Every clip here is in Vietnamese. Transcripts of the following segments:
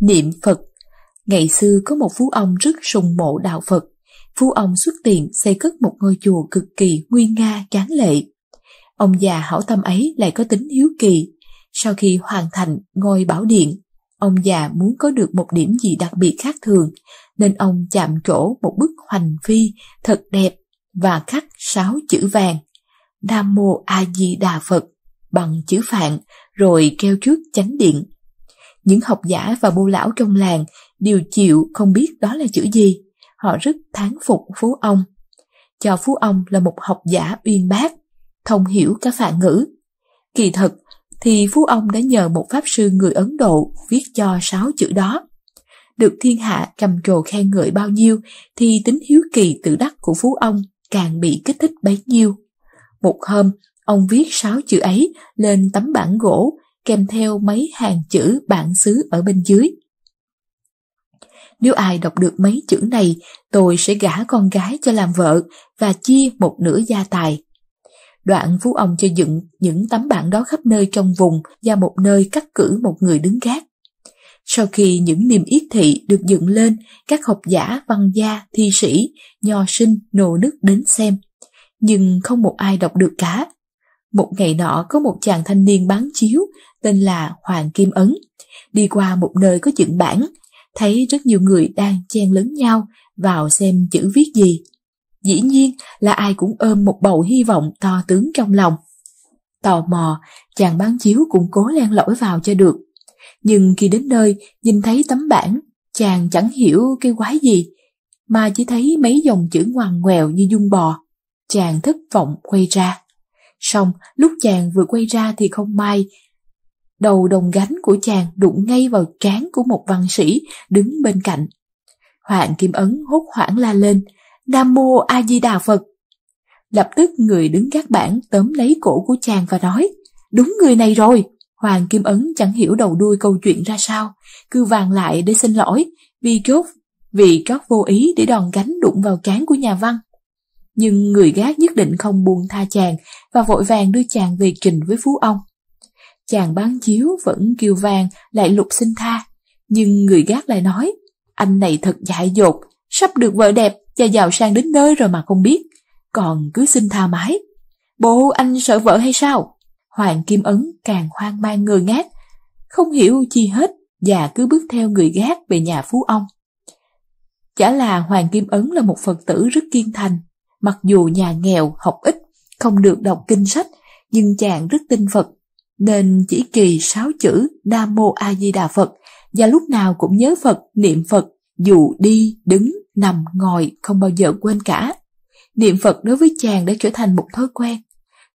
niệm Phật. Ngày xưa có một phú ông rất sùng mộ đạo Phật. Phú ông xuất tiền xây cất một ngôi chùa cực kỳ nguy nga, tráng lệ. Ông già hảo tâm ấy lại có tính hiếu kỳ. Sau khi hoàn thành ngôi bảo điện, ông già muốn có được một điểm gì đặc biệt khác thường, nên ông chạm trổ một bức hoành phi thật đẹp và khắc sáu chữ vàng. Nam Mô A Di Đà Phật bằng chữ phạn rồi treo trước chánh điện những học giả và bô lão trong làng đều chịu không biết đó là chữ gì. Họ rất thán phục Phú Ông. Cho Phú Ông là một học giả uyên bác, thông hiểu cả phạm ngữ. Kỳ thật thì Phú Ông đã nhờ một pháp sư người Ấn Độ viết cho sáu chữ đó. Được thiên hạ cầm trồ khen ngợi bao nhiêu thì tính hiếu kỳ tự đắc của Phú Ông càng bị kích thích bấy nhiêu. Một hôm, ông viết sáu chữ ấy lên tấm bảng gỗ kèm theo mấy hàng chữ bản xứ ở bên dưới. Nếu ai đọc được mấy chữ này, tôi sẽ gả con gái cho làm vợ và chia một nửa gia tài. Đoạn Phú Ông cho dựng những tấm bảng đó khắp nơi trong vùng và một nơi cắt cử một người đứng gác. Sau khi những niềm yết thị được dựng lên, các học giả, văn gia, thi sĩ, nho sinh, nô nức đến xem. Nhưng không một ai đọc được cả, một ngày nọ có một chàng thanh niên bán chiếu tên là Hoàng Kim Ấn, đi qua một nơi có dựng bản, thấy rất nhiều người đang chen lấn nhau vào xem chữ viết gì. Dĩ nhiên là ai cũng ôm một bầu hy vọng to tướng trong lòng. Tò mò, chàng bán chiếu cũng cố len lỏi vào cho được. Nhưng khi đến nơi, nhìn thấy tấm bảng, chàng chẳng hiểu cái quái gì, mà chỉ thấy mấy dòng chữ ngoằn ngoèo như dung bò. Chàng thất vọng quay ra. Xong, lúc chàng vừa quay ra thì không may, đầu đồng gánh của chàng đụng ngay vào trán của một văn sĩ đứng bên cạnh. Hoàng Kim Ấn hốt hoảng la lên, Nam Mô A Di Đà Phật. Lập tức người đứng gác bảng tóm lấy cổ của chàng và nói, đúng người này rồi. Hoàng Kim Ấn chẳng hiểu đầu đuôi câu chuyện ra sao, cứ vàng lại để xin lỗi, vì chốt, vì có vô ý để đòn gánh đụng vào trán của nhà văn nhưng người gác nhất định không buồn tha chàng và vội vàng đưa chàng về trình với phú ông. Chàng bán chiếu vẫn kêu vàng lại lục xin tha, nhưng người gác lại nói, anh này thật dại dột, sắp được vợ đẹp và giàu sang đến nơi rồi mà không biết, còn cứ xin tha mãi. Bộ anh sợ vợ hay sao? Hoàng Kim Ấn càng hoang mang ngơ ngác, không hiểu chi hết và cứ bước theo người gác về nhà phú ông. Chả là Hoàng Kim Ấn là một Phật tử rất kiên thành, Mặc dù nhà nghèo học ít, không được đọc kinh sách, nhưng chàng rất tin Phật, nên chỉ kỳ sáu chữ Nam Mô A Di Đà Phật và lúc nào cũng nhớ Phật, niệm Phật, dù đi, đứng, nằm, ngồi không bao giờ quên cả. Niệm Phật đối với chàng đã trở thành một thói quen.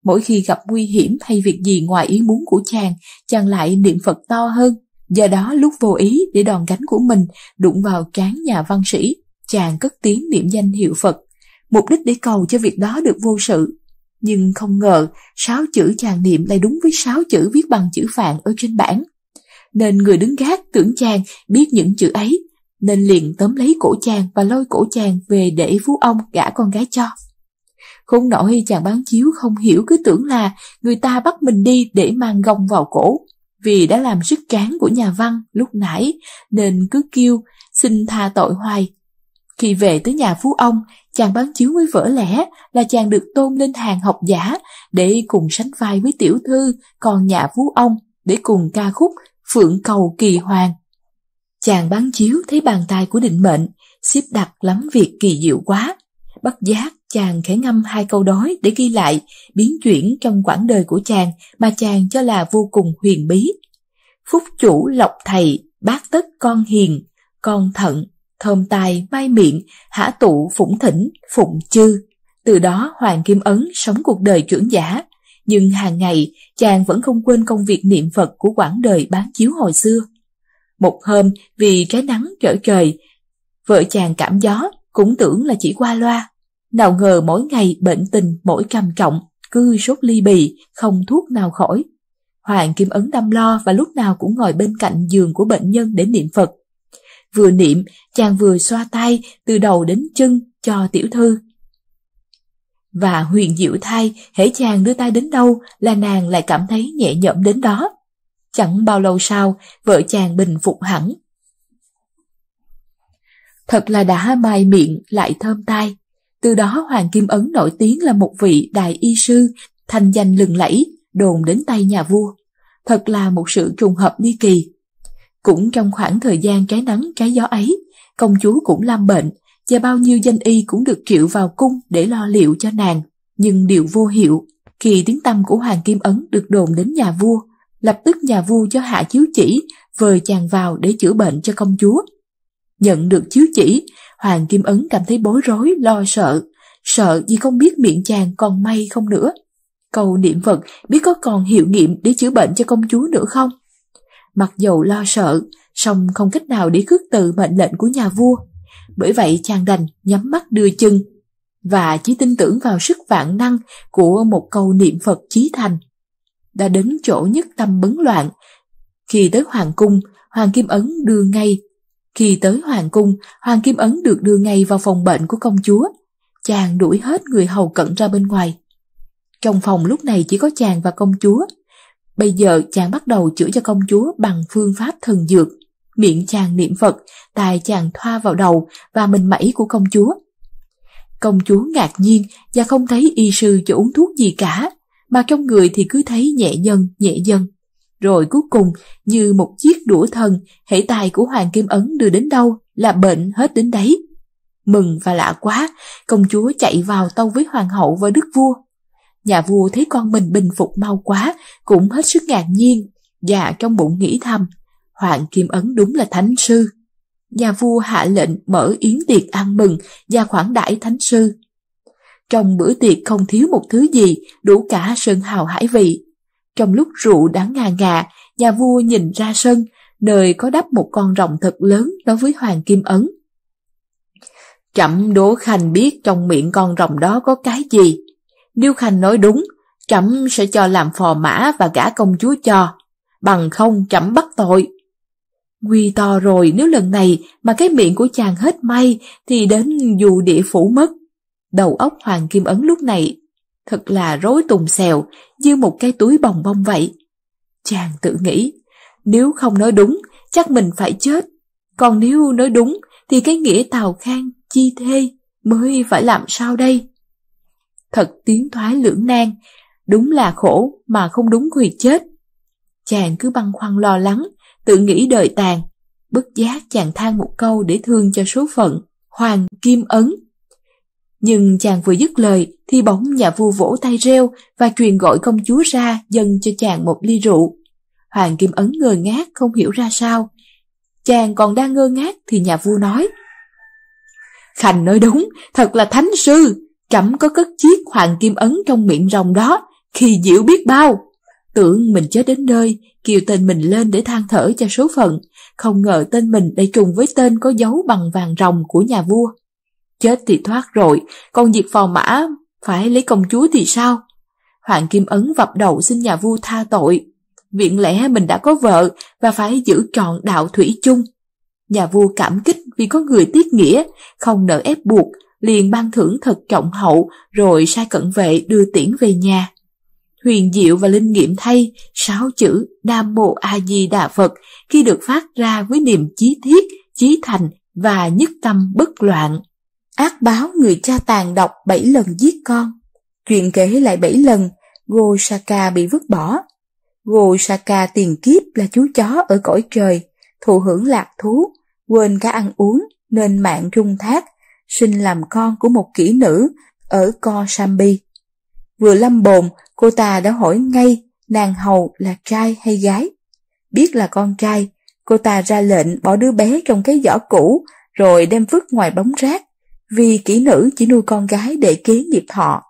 Mỗi khi gặp nguy hiểm hay việc gì ngoài ý muốn của chàng, chàng lại niệm Phật to hơn. Do đó lúc vô ý để đòn gánh của mình đụng vào trán nhà văn sĩ, chàng cất tiếng niệm danh hiệu Phật mục đích để cầu cho việc đó được vô sự. Nhưng không ngờ, sáu chữ chàng niệm lại đúng với sáu chữ viết bằng chữ vàng ở trên bảng. Nên người đứng gác tưởng chàng biết những chữ ấy, nên liền tóm lấy cổ chàng và lôi cổ chàng về để phú ông gả con gái cho. Khốn nổi chàng bán chiếu không hiểu cứ tưởng là người ta bắt mình đi để mang gông vào cổ. Vì đã làm sức cán của nhà văn lúc nãy nên cứ kêu xin tha tội hoài. Khi về tới nhà phú ông, chàng bán chiếu với vỡ lẽ là chàng được tôn lên hàng học giả để cùng sánh vai với tiểu thư còn nhà vú ông để cùng ca khúc Phượng Cầu Kỳ Hoàng. Chàng bán chiếu thấy bàn tay của định mệnh, xếp đặt lắm việc kỳ diệu quá. Bất giác chàng khẽ ngâm hai câu đói để ghi lại biến chuyển trong quãng đời của chàng mà chàng cho là vô cùng huyền bí. Phúc chủ lộc thầy, bác tất con hiền, con thận thơm tài mai miệng, hả tụ phủng thỉnh, phụng chư. Từ đó Hoàng Kim Ấn sống cuộc đời trưởng giả, nhưng hàng ngày chàng vẫn không quên công việc niệm Phật của quãng đời bán chiếu hồi xưa. Một hôm vì trái nắng trở trời, vợ chàng cảm gió cũng tưởng là chỉ qua loa. Nào ngờ mỗi ngày bệnh tình mỗi trầm trọng, cứ sốt ly bì, không thuốc nào khỏi. Hoàng Kim Ấn đâm lo và lúc nào cũng ngồi bên cạnh giường của bệnh nhân để niệm Phật. Vừa niệm, chàng vừa xoa tay từ đầu đến chân cho tiểu thư. Và huyền diệu thai, hễ chàng đưa tay đến đâu là nàng lại cảm thấy nhẹ nhõm đến đó. Chẳng bao lâu sau, vợ chàng bình phục hẳn. Thật là đã mai miệng lại thơm tai. Từ đó Hoàng Kim Ấn nổi tiếng là một vị đại y sư, thành danh lừng lẫy, đồn đến tay nhà vua. Thật là một sự trùng hợp ly kỳ. Cũng trong khoảng thời gian trái nắng trái gió ấy, công chúa cũng lâm bệnh, và bao nhiêu danh y cũng được triệu vào cung để lo liệu cho nàng. Nhưng điều vô hiệu, khi tiếng tâm của Hoàng Kim Ấn được đồn đến nhà vua, lập tức nhà vua cho hạ chiếu chỉ, vời chàng vào để chữa bệnh cho công chúa. Nhận được chiếu chỉ, Hoàng Kim Ấn cảm thấy bối rối, lo sợ, sợ vì không biết miệng chàng còn may không nữa. Cầu niệm vật biết có còn hiệu nghiệm để chữa bệnh cho công chúa nữa không? mặc dầu lo sợ, song không cách nào để khước từ mệnh lệnh của nhà vua. Bởi vậy chàng đành nhắm mắt đưa chân và chỉ tin tưởng vào sức vạn năng của một câu niệm Phật chí thành. Đã đến chỗ nhất tâm bấn loạn. Khi tới Hoàng Cung, Hoàng Kim Ấn đưa ngay. Khi tới Hoàng Cung, Hoàng Kim Ấn được đưa ngay vào phòng bệnh của công chúa. Chàng đuổi hết người hầu cận ra bên ngoài. Trong phòng lúc này chỉ có chàng và công chúa. Bây giờ chàng bắt đầu chữa cho công chúa bằng phương pháp thần dược. Miệng chàng niệm Phật, tài chàng thoa vào đầu và mình mẩy của công chúa. Công chúa ngạc nhiên và không thấy y sư cho uống thuốc gì cả, mà trong người thì cứ thấy nhẹ dần, nhẹ dần. Rồi cuối cùng, như một chiếc đũa thần, hệ tài của Hoàng Kim Ấn đưa đến đâu là bệnh hết đến đấy. Mừng và lạ quá, công chúa chạy vào tâu với hoàng hậu và đức vua. Nhà vua thấy con mình bình phục mau quá, cũng hết sức ngạc nhiên, và trong bụng nghĩ thầm, Hoàng Kim Ấn đúng là thánh sư. Nhà vua hạ lệnh mở yến tiệc ăn mừng và khoản đãi thánh sư. Trong bữa tiệc không thiếu một thứ gì, đủ cả sơn hào hải vị. Trong lúc rượu đã ngà ngà, nhà vua nhìn ra sân, nơi có đắp một con rồng thật lớn đối với Hoàng Kim Ấn. chậm đố Khanh biết trong miệng con rồng đó có cái gì, Điêu Khanh nói đúng, trẫm sẽ cho làm phò mã và gả công chúa cho, bằng không trẫm bắt tội. Nguy to rồi nếu lần này mà cái miệng của chàng hết may thì đến dù địa phủ mất. Đầu óc Hoàng Kim Ấn lúc này thật là rối tùng xèo như một cái túi bồng bông vậy. Chàng tự nghĩ, nếu không nói đúng, chắc mình phải chết. Còn nếu nói đúng, thì cái nghĩa tào khang chi thê mới phải làm sao đây? thật tiến thoái lưỡng nan, đúng là khổ mà không đúng thì chết. Chàng cứ băn khoăn lo lắng, tự nghĩ đời tàn, bất giác chàng than một câu để thương cho số phận, hoàng kim ấn. Nhưng chàng vừa dứt lời thì bỗng nhà vua vỗ tay reo và truyền gọi công chúa ra dâng cho chàng một ly rượu. Hoàng Kim Ấn ngơ ngác không hiểu ra sao. Chàng còn đang ngơ ngác thì nhà vua nói Khanh nói đúng, thật là thánh sư Trẫm có cất chiếc hoàng kim ấn trong miệng rồng đó, khi diệu biết bao. Tưởng mình chết đến nơi, kêu tên mình lên để than thở cho số phận, không ngờ tên mình lại trùng với tên có dấu bằng vàng rồng của nhà vua. Chết thì thoát rồi, còn diệt phò mã, phải lấy công chúa thì sao? Hoàng Kim Ấn vập đầu xin nhà vua tha tội. Viện lẽ mình đã có vợ và phải giữ trọn đạo thủy chung. Nhà vua cảm kích vì có người tiết nghĩa, không nỡ ép buộc, liền ban thưởng thật trọng hậu rồi sai cận vệ đưa tiễn về nhà. Huyền diệu và linh nghiệm thay, sáu chữ Nam Mô A Di Đà Phật khi được phát ra với niềm chí thiết, chí thành và nhất tâm bất loạn. Ác báo người cha tàn độc bảy lần giết con. Chuyện kể lại bảy lần, Gosaka bị vứt bỏ. Gosaka tiền kiếp là chú chó ở cõi trời, thụ hưởng lạc thú, quên cả ăn uống nên mạng trung thác sinh làm con của một kỹ nữ ở Co Sambi. Vừa lâm bồn, cô ta đã hỏi ngay nàng hầu là trai hay gái. Biết là con trai, cô ta ra lệnh bỏ đứa bé trong cái giỏ cũ rồi đem vứt ngoài bóng rác, vì kỹ nữ chỉ nuôi con gái để kế nghiệp họ.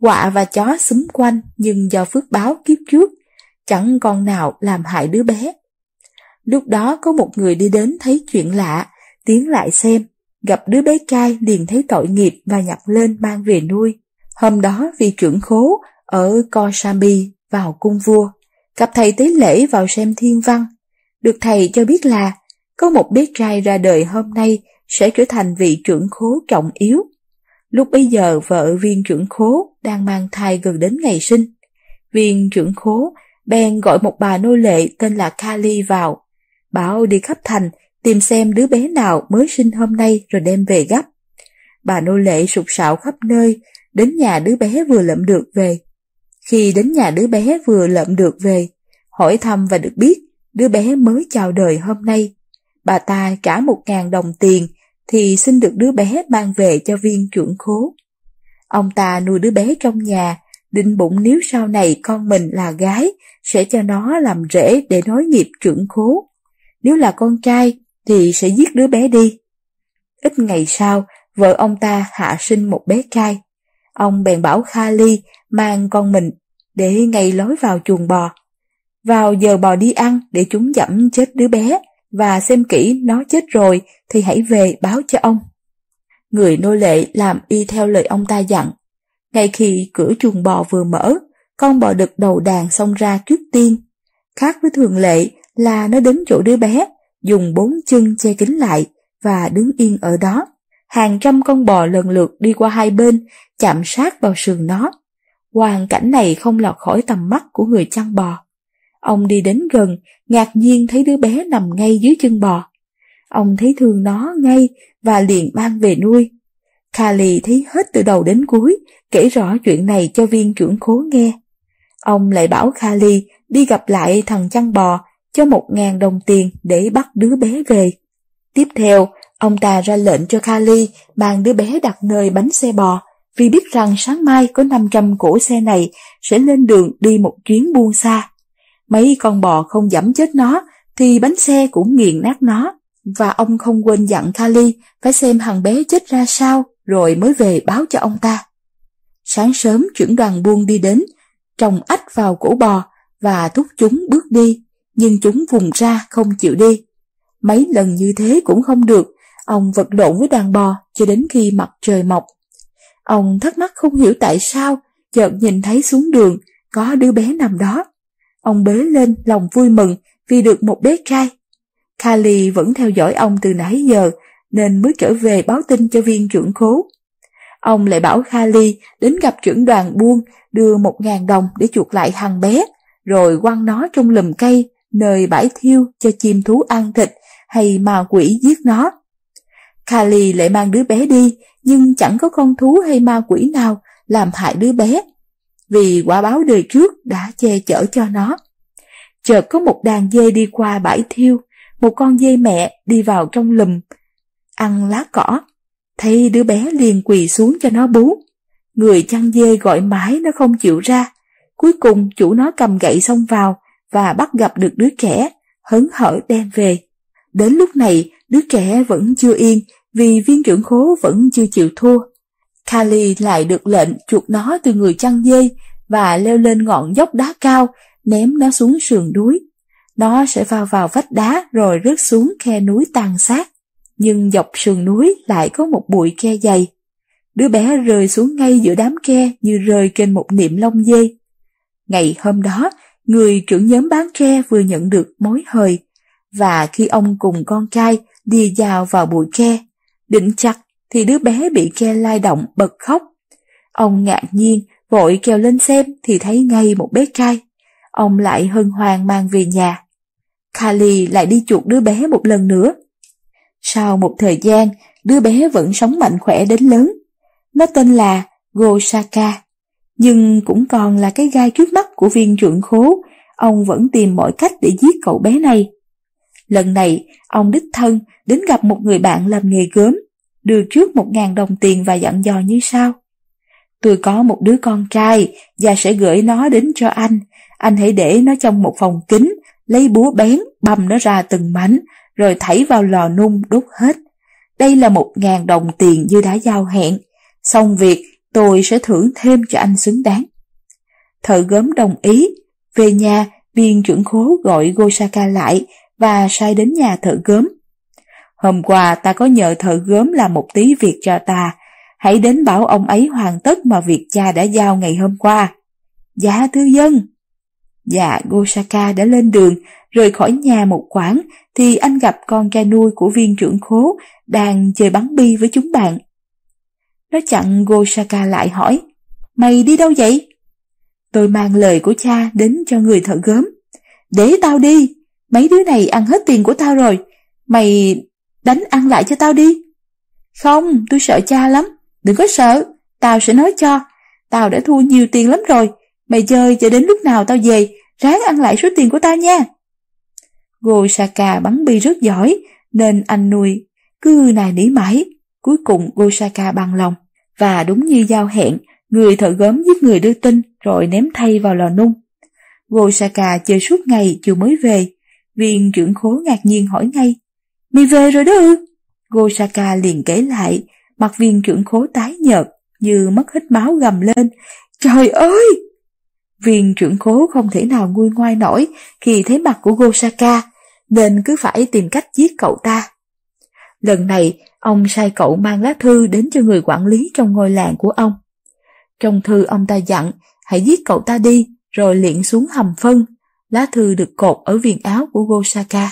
Quạ và chó xúm quanh nhưng do phước báo kiếp trước, chẳng con nào làm hại đứa bé. Lúc đó có một người đi đến thấy chuyện lạ, tiến lại xem gặp đứa bé trai liền thấy tội nghiệp và nhặt lên mang về nuôi. Hôm đó vì trưởng khố ở Kosambi vào cung vua, gặp thầy tế lễ vào xem thiên văn. Được thầy cho biết là có một bé trai ra đời hôm nay sẽ trở thành vị trưởng khố trọng yếu. Lúc bây giờ vợ viên trưởng khố đang mang thai gần đến ngày sinh. Viên trưởng khố bèn gọi một bà nô lệ tên là Kali vào, bảo đi khắp thành tìm xem đứa bé nào mới sinh hôm nay rồi đem về gấp. Bà nô lệ sụp sạo khắp nơi, đến nhà đứa bé vừa lượm được về. Khi đến nhà đứa bé vừa lượm được về, hỏi thăm và được biết đứa bé mới chào đời hôm nay. Bà ta trả một ngàn đồng tiền thì xin được đứa bé mang về cho viên trưởng khố. Ông ta nuôi đứa bé trong nhà, định bụng nếu sau này con mình là gái, sẽ cho nó làm rễ để nối nghiệp trưởng khố. Nếu là con trai thì sẽ giết đứa bé đi. Ít ngày sau, vợ ông ta hạ sinh một bé trai. Ông bèn bảo Khali mang con mình để ngay lối vào chuồng bò. Vào giờ bò đi ăn để chúng dẫm chết đứa bé và xem kỹ nó chết rồi thì hãy về báo cho ông. Người nô lệ làm y theo lời ông ta dặn. Ngay khi cửa chuồng bò vừa mở, con bò đực đầu đàn xông ra trước tiên. Khác với thường lệ là nó đến chỗ đứa bé dùng bốn chân che kín lại và đứng yên ở đó. Hàng trăm con bò lần lượt đi qua hai bên, chạm sát vào sườn nó. Hoàn cảnh này không lọt khỏi tầm mắt của người chăn bò. Ông đi đến gần, ngạc nhiên thấy đứa bé nằm ngay dưới chân bò. Ông thấy thương nó ngay và liền mang về nuôi. Kali thấy hết từ đầu đến cuối, kể rõ chuyện này cho viên trưởng khố nghe. Ông lại bảo Kali đi gặp lại thằng chăn bò cho một ngàn đồng tiền để bắt đứa bé về. Tiếp theo, ông ta ra lệnh cho Kali mang đứa bé đặt nơi bánh xe bò, vì biết rằng sáng mai có 500 cỗ xe này sẽ lên đường đi một chuyến buôn xa. Mấy con bò không giảm chết nó, thì bánh xe cũng nghiền nát nó, và ông không quên dặn Kali phải xem thằng bé chết ra sao rồi mới về báo cho ông ta. Sáng sớm trưởng đoàn buôn đi đến, trồng ách vào cổ bò và thúc chúng bước đi nhưng chúng vùng ra không chịu đi. Mấy lần như thế cũng không được, ông vật lộn với đàn bò cho đến khi mặt trời mọc. Ông thắc mắc không hiểu tại sao, chợt nhìn thấy xuống đường, có đứa bé nằm đó. Ông bế lên lòng vui mừng vì được một bé trai. Kali vẫn theo dõi ông từ nãy giờ, nên mới trở về báo tin cho viên trưởng khố. Ông lại bảo Kali đến gặp trưởng đoàn buôn đưa một ngàn đồng để chuộc lại thằng bé, rồi quăng nó trong lùm cây nơi bãi thiêu cho chim thú ăn thịt hay ma quỷ giết nó. Kali lại mang đứa bé đi, nhưng chẳng có con thú hay ma quỷ nào làm hại đứa bé, vì quả báo đời trước đã che chở cho nó. Chợt có một đàn dê đi qua bãi thiêu, một con dê mẹ đi vào trong lùm, ăn lá cỏ, thấy đứa bé liền quỳ xuống cho nó bú. Người chăn dê gọi mãi nó không chịu ra, cuối cùng chủ nó cầm gậy xông vào, và bắt gặp được đứa trẻ, hấn hở đem về. Đến lúc này, đứa trẻ vẫn chưa yên vì viên trưởng khố vẫn chưa chịu thua. Kali lại được lệnh chuột nó từ người chăn dê và leo lên ngọn dốc đá cao, ném nó xuống sườn núi. Nó sẽ vào vào vách đá rồi rớt xuống khe núi tàn sát. Nhưng dọc sườn núi lại có một bụi khe dày. Đứa bé rơi xuống ngay giữa đám khe như rơi trên một niệm lông dê. Ngày hôm đó, người trưởng nhóm bán tre vừa nhận được mối hời, và khi ông cùng con trai đi vào vào bụi tre, định chặt thì đứa bé bị tre lai động bật khóc. Ông ngạc nhiên, vội kêu lên xem thì thấy ngay một bé trai. Ông lại hân hoan mang về nhà. Kali lại đi chuột đứa bé một lần nữa. Sau một thời gian, đứa bé vẫn sống mạnh khỏe đến lớn. Nó tên là Gosaka nhưng cũng còn là cái gai trước mắt của viên trượng khố, ông vẫn tìm mọi cách để giết cậu bé này. Lần này, ông đích thân đến gặp một người bạn làm nghề gớm, đưa trước một ngàn đồng tiền và dặn dò như sau. Tôi có một đứa con trai và sẽ gửi nó đến cho anh. Anh hãy để nó trong một phòng kính, lấy búa bén, băm nó ra từng mảnh, rồi thảy vào lò nung đốt hết. Đây là một ngàn đồng tiền như đã giao hẹn. Xong việc, tôi sẽ thưởng thêm cho anh xứng đáng. Thợ gớm đồng ý, về nhà viên trưởng khố gọi Gosaka lại và sai đến nhà thợ gớm. Hôm qua ta có nhờ thợ gớm làm một tí việc cho ta, hãy đến bảo ông ấy hoàn tất mà việc cha đã giao ngày hôm qua. Dạ thư dân. Dạ Gosaka đã lên đường, rời khỏi nhà một quãng thì anh gặp con trai nuôi của viên trưởng khố đang chơi bắn bi với chúng bạn. Nó chặn Gosaka lại hỏi, mày đi đâu vậy? Tôi mang lời của cha đến cho người thợ gớm. Để tao đi, mấy đứa này ăn hết tiền của tao rồi, mày đánh ăn lại cho tao đi. Không, tôi sợ cha lắm, đừng có sợ, tao sẽ nói cho, tao đã thua nhiều tiền lắm rồi, mày chơi cho đến lúc nào tao về, ráng ăn lại số tiền của tao nha. Gosaka bắn bi rất giỏi, nên anh nuôi cứ này nỉ mãi, cuối cùng Gosaka bằng lòng và đúng như giao hẹn, người thợ gớm giết người đưa tin rồi ném thay vào lò nung. Gosaka chơi suốt ngày chưa mới về, viên trưởng khố ngạc nhiên hỏi ngay, Mì về rồi đó ư? Gosaka liền kể lại, mặt viên trưởng khố tái nhợt, như mất hết máu gầm lên, Trời ơi! Viên trưởng khố không thể nào nguôi ngoai nổi khi thấy mặt của Gosaka, nên cứ phải tìm cách giết cậu ta. Lần này, Ông sai cậu mang lá thư đến cho người quản lý trong ngôi làng của ông. Trong thư ông ta dặn, hãy giết cậu ta đi, rồi liện xuống hầm phân. Lá thư được cột ở viền áo của Gosaka.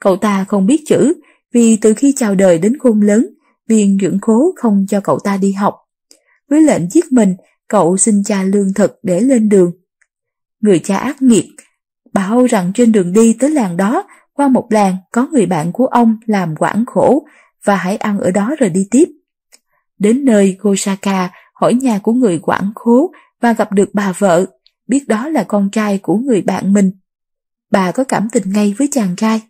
Cậu ta không biết chữ, vì từ khi chào đời đến khôn lớn, viên dưỡng cố không cho cậu ta đi học. Với lệnh giết mình, cậu xin cha lương thực để lên đường. Người cha ác nghiệt, bảo rằng trên đường đi tới làng đó, qua một làng có người bạn của ông làm quản khổ và hãy ăn ở đó rồi đi tiếp. Đến nơi Gosaka hỏi nhà của người quản khố và gặp được bà vợ, biết đó là con trai của người bạn mình. Bà có cảm tình ngay với chàng trai.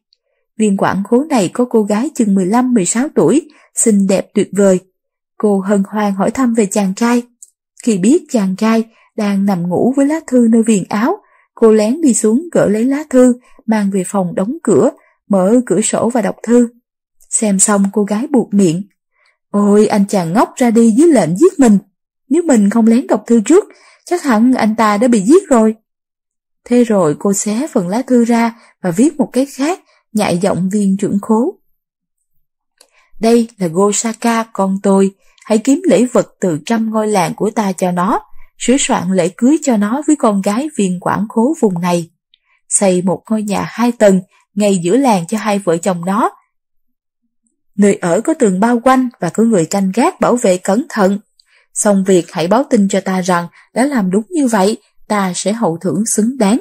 Viên quản khố này có cô gái chừng 15-16 tuổi, xinh đẹp tuyệt vời. Cô hân hoan hỏi thăm về chàng trai. Khi biết chàng trai đang nằm ngủ với lá thư nơi viền áo, cô lén đi xuống gỡ lấy lá thư, mang về phòng đóng cửa, mở cửa sổ và đọc thư. Xem xong cô gái buộc miệng. Ôi, anh chàng ngốc ra đi dưới lệnh giết mình. Nếu mình không lén đọc thư trước, chắc hẳn anh ta đã bị giết rồi. Thế rồi cô xé phần lá thư ra và viết một cái khác, nhại giọng viên trưởng khố. Đây là Gosaka con tôi, hãy kiếm lễ vật từ trăm ngôi làng của ta cho nó, sửa soạn lễ cưới cho nó với con gái viên quản khố vùng này. Xây một ngôi nhà hai tầng, ngay giữa làng cho hai vợ chồng nó, Người ở có tường bao quanh và có người canh gác bảo vệ cẩn thận. Xong việc hãy báo tin cho ta rằng đã làm đúng như vậy, ta sẽ hậu thưởng xứng đáng.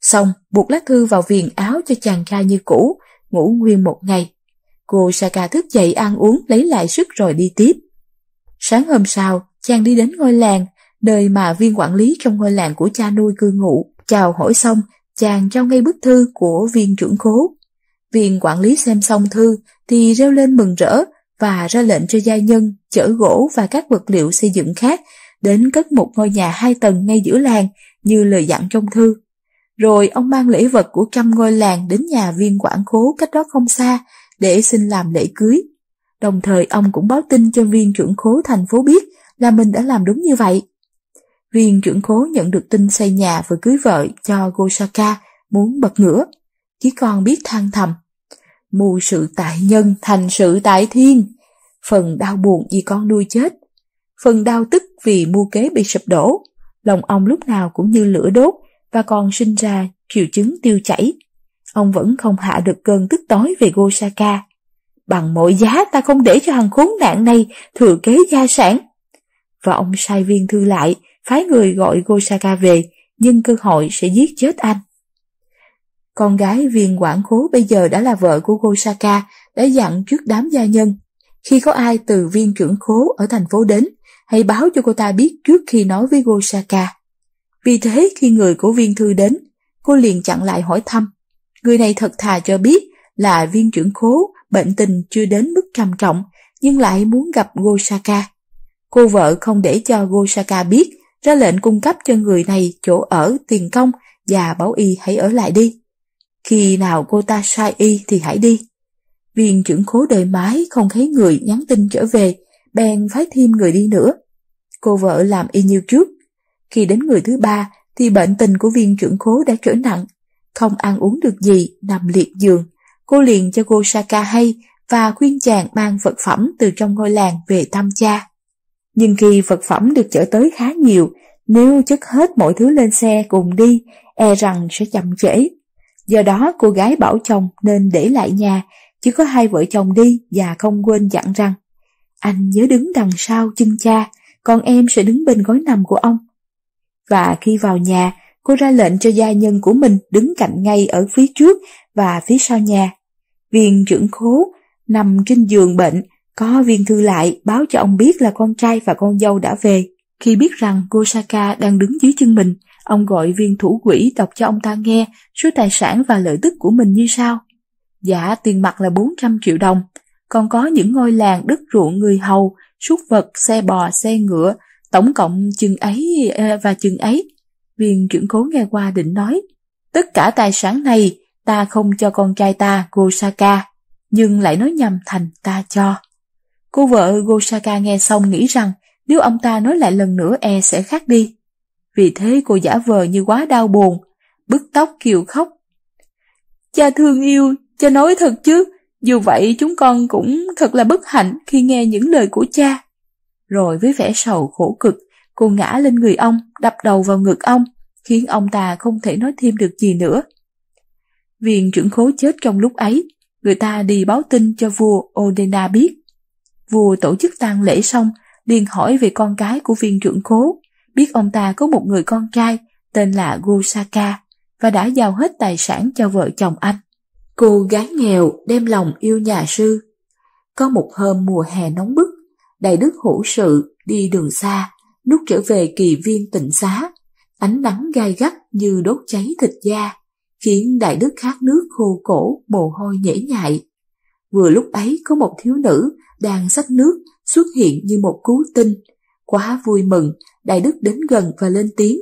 Xong, buộc lá thư vào viền áo cho chàng trai như cũ, ngủ nguyên một ngày. Cô Saka thức dậy ăn uống lấy lại sức rồi đi tiếp. Sáng hôm sau, chàng đi đến ngôi làng, nơi mà viên quản lý trong ngôi làng của cha nuôi cư ngụ. Chào hỏi xong, chàng trao ngay bức thư của viên trưởng khố. Viên quản lý xem xong thư thì reo lên mừng rỡ và ra lệnh cho gia nhân chở gỗ và các vật liệu xây dựng khác đến cất một ngôi nhà hai tầng ngay giữa làng như lời dặn trong thư. Rồi ông mang lễ vật của trăm ngôi làng đến nhà viên quản cố cách đó không xa để xin làm lễ cưới. Đồng thời ông cũng báo tin cho viên trưởng khố thành phố biết là mình đã làm đúng như vậy. Viên trưởng khố nhận được tin xây nhà và cưới vợ cho Gosaka muốn bật ngửa chỉ còn biết than thầm. Mù sự tại nhân thành sự tại thiên, phần đau buồn vì con nuôi chết, phần đau tức vì mưu kế bị sụp đổ, lòng ông lúc nào cũng như lửa đốt và còn sinh ra triệu chứng tiêu chảy. Ông vẫn không hạ được cơn tức tối về Gosaka. Bằng mọi giá ta không để cho thằng khốn nạn này thừa kế gia sản. Và ông sai viên thư lại, phái người gọi Gosaka về, nhưng cơ hội sẽ giết chết anh. Con gái viên quản khố bây giờ đã là vợ của Gosaka, đã dặn trước đám gia nhân. Khi có ai từ viên trưởng khố ở thành phố đến, hãy báo cho cô ta biết trước khi nói với Gosaka. Vì thế khi người của viên thư đến, cô liền chặn lại hỏi thăm. Người này thật thà cho biết là viên trưởng khố, bệnh tình chưa đến mức trầm trọng, nhưng lại muốn gặp Gosaka. Cô vợ không để cho Gosaka biết, ra lệnh cung cấp cho người này chỗ ở, tiền công và bảo y hãy ở lại đi. Khi nào cô ta sai y thì hãy đi. Viên trưởng khố đời mái không thấy người nhắn tin trở về, bèn phái thêm người đi nữa. Cô vợ làm y như trước. Khi đến người thứ ba thì bệnh tình của viên trưởng khố đã trở nặng. Không ăn uống được gì, nằm liệt giường. Cô liền cho cô Saka hay và khuyên chàng mang vật phẩm từ trong ngôi làng về thăm cha. Nhưng khi vật phẩm được chở tới khá nhiều, nếu chất hết mọi thứ lên xe cùng đi, e rằng sẽ chậm trễ. Do đó cô gái bảo chồng nên để lại nhà, chỉ có hai vợ chồng đi và không quên dặn rằng Anh nhớ đứng đằng sau chân cha, còn em sẽ đứng bên gối nằm của ông. Và khi vào nhà, cô ra lệnh cho gia nhân của mình đứng cạnh ngay ở phía trước và phía sau nhà. Viên trưởng khố nằm trên giường bệnh, có viên thư lại báo cho ông biết là con trai và con dâu đã về. Khi biết rằng cô Saka đang đứng dưới chân mình, Ông gọi viên thủ quỹ đọc cho ông ta nghe số tài sản và lợi tức của mình như sau. Dạ tiền mặt là 400 triệu đồng, còn có những ngôi làng đất ruộng người hầu, súc vật, xe bò, xe ngựa, tổng cộng chừng ấy à, và chừng ấy. Viên trưởng cố nghe qua định nói, tất cả tài sản này ta không cho con trai ta Gosaka, nhưng lại nói nhầm thành ta cho. Cô vợ Gosaka nghe xong nghĩ rằng nếu ông ta nói lại lần nữa e sẽ khác đi. Vì thế cô giả vờ như quá đau buồn, bứt tóc kiều khóc. Cha thương yêu, cha nói thật chứ, dù vậy chúng con cũng thật là bất hạnh khi nghe những lời của cha. Rồi với vẻ sầu khổ cực, cô ngã lên người ông, đập đầu vào ngực ông, khiến ông ta không thể nói thêm được gì nữa. Viên trưởng khố chết trong lúc ấy, người ta đi báo tin cho vua Odena biết. Vua tổ chức tang lễ xong, liền hỏi về con cái của viên trưởng khố biết ông ta có một người con trai tên là Gusaka và đã giao hết tài sản cho vợ chồng anh. Cô gái nghèo đem lòng yêu nhà sư. Có một hôm mùa hè nóng bức, đại đức hữu sự đi đường xa, lúc trở về kỳ viên tịnh xá, ánh nắng gai gắt như đốt cháy thịt da, khiến đại đức khát nước khô cổ, mồ hôi nhễ nhại. Vừa lúc ấy có một thiếu nữ đang xách nước xuất hiện như một cứu tinh, quá vui mừng Đại Đức đến gần và lên tiếng.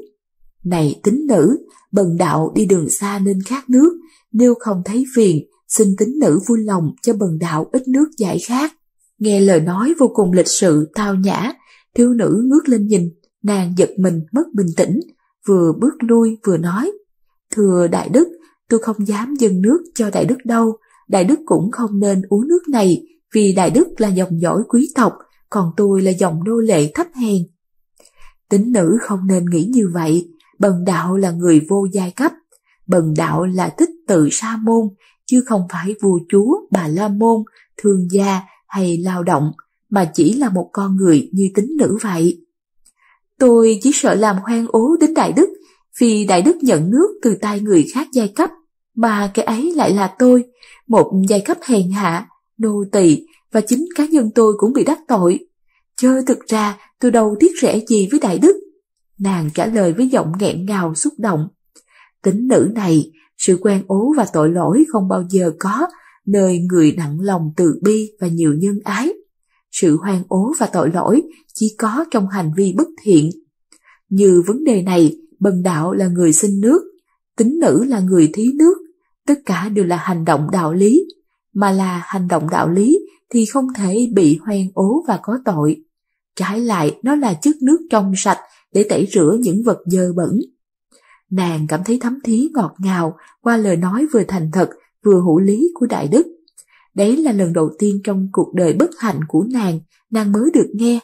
Này tín nữ, bần đạo đi đường xa nên khát nước, nếu không thấy phiền, xin tín nữ vui lòng cho bần đạo ít nước giải khát. Nghe lời nói vô cùng lịch sự, tao nhã, thiếu nữ ngước lên nhìn, nàng giật mình mất bình tĩnh, vừa bước lui vừa nói. Thưa Đại Đức, tôi không dám dâng nước cho Đại Đức đâu, Đại Đức cũng không nên uống nước này, vì Đại Đức là dòng dõi quý tộc, còn tôi là dòng nô lệ thấp hèn, Tính nữ không nên nghĩ như vậy, bần đạo là người vô giai cấp, bần đạo là thích tự sa môn, chứ không phải vua chúa, bà la môn, thương gia hay lao động, mà chỉ là một con người như tính nữ vậy. Tôi chỉ sợ làm hoang ố đến Đại Đức, vì Đại Đức nhận nước từ tay người khác giai cấp, mà cái ấy lại là tôi, một giai cấp hèn hạ, nô tỳ và chính cá nhân tôi cũng bị đắc tội. Chơi thực ra tôi đâu tiếc rẻ gì với đại đức. Nàng trả lời với giọng nghẹn ngào xúc động. Tính nữ này, sự quen ố và tội lỗi không bao giờ có, nơi người nặng lòng từ bi và nhiều nhân ái. Sự hoang ố và tội lỗi chỉ có trong hành vi bất thiện. Như vấn đề này, bần đạo là người sinh nước, tính nữ là người thí nước, tất cả đều là hành động đạo lý, mà là hành động đạo lý thì không thể bị hoang ố và có tội. Trái lại, nó là chất nước trong sạch để tẩy rửa những vật dơ bẩn. Nàng cảm thấy thấm thí ngọt ngào qua lời nói vừa thành thật, vừa hữu lý của Đại Đức. Đấy là lần đầu tiên trong cuộc đời bất hạnh của nàng, nàng mới được nghe.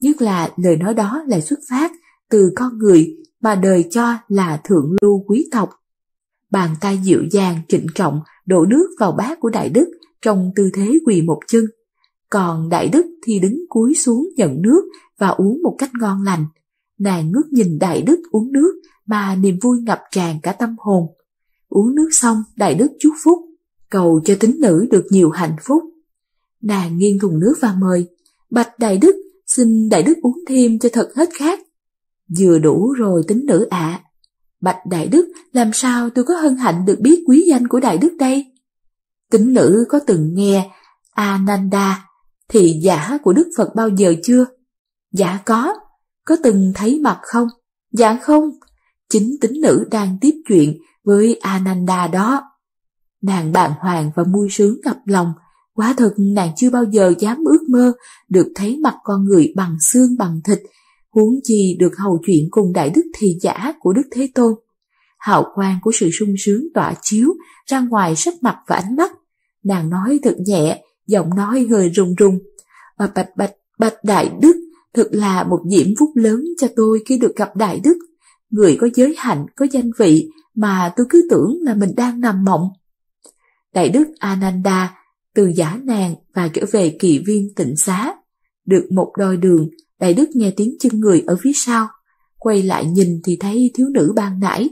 Nhất là lời nói đó lại xuất phát từ con người mà đời cho là thượng lưu quý tộc. Bàn tay dịu dàng, trịnh trọng đổ nước vào bát của Đại Đức trong tư thế quỳ một chân. Còn Đại Đức thì đứng cúi xuống nhận nước và uống một cách ngon lành. Nàng ngước nhìn Đại Đức uống nước mà niềm vui ngập tràn cả tâm hồn. Uống nước xong, Đại Đức chúc phúc, cầu cho tính nữ được nhiều hạnh phúc. Nàng nghiêng thùng nước và mời, Bạch Đại Đức, xin Đại Đức uống thêm cho thật hết khác Vừa đủ rồi tính nữ ạ. À. Bạch Đại Đức, làm sao tôi có hân hạnh được biết quý danh của Đại Đức đây? tính nữ có từng nghe Ananda thì giả của Đức Phật bao giờ chưa? Dạ có, có từng thấy mặt không? Dạ không, chính tính nữ đang tiếp chuyện với Ananda đó. Nàng bàng hoàng và vui sướng ngập lòng, quá thật nàng chưa bao giờ dám ước mơ được thấy mặt con người bằng xương bằng thịt, huống chi được hầu chuyện cùng đại đức thị giả của Đức Thế Tôn. Hào quang của sự sung sướng tỏa chiếu ra ngoài sắc mặt và ánh mắt. Nàng nói thật nhẹ, giọng nói hơi run run. Và bạch bạch bạch đại đức, thật là một diễm phúc lớn cho tôi khi được gặp đại đức. Người có giới hạnh, có danh vị mà tôi cứ tưởng là mình đang nằm mộng. Đại đức Ananda từ giả nàng và trở về kỳ viên tịnh xá. Được một đôi đường, đại đức nghe tiếng chân người ở phía sau. Quay lại nhìn thì thấy thiếu nữ ban nãy.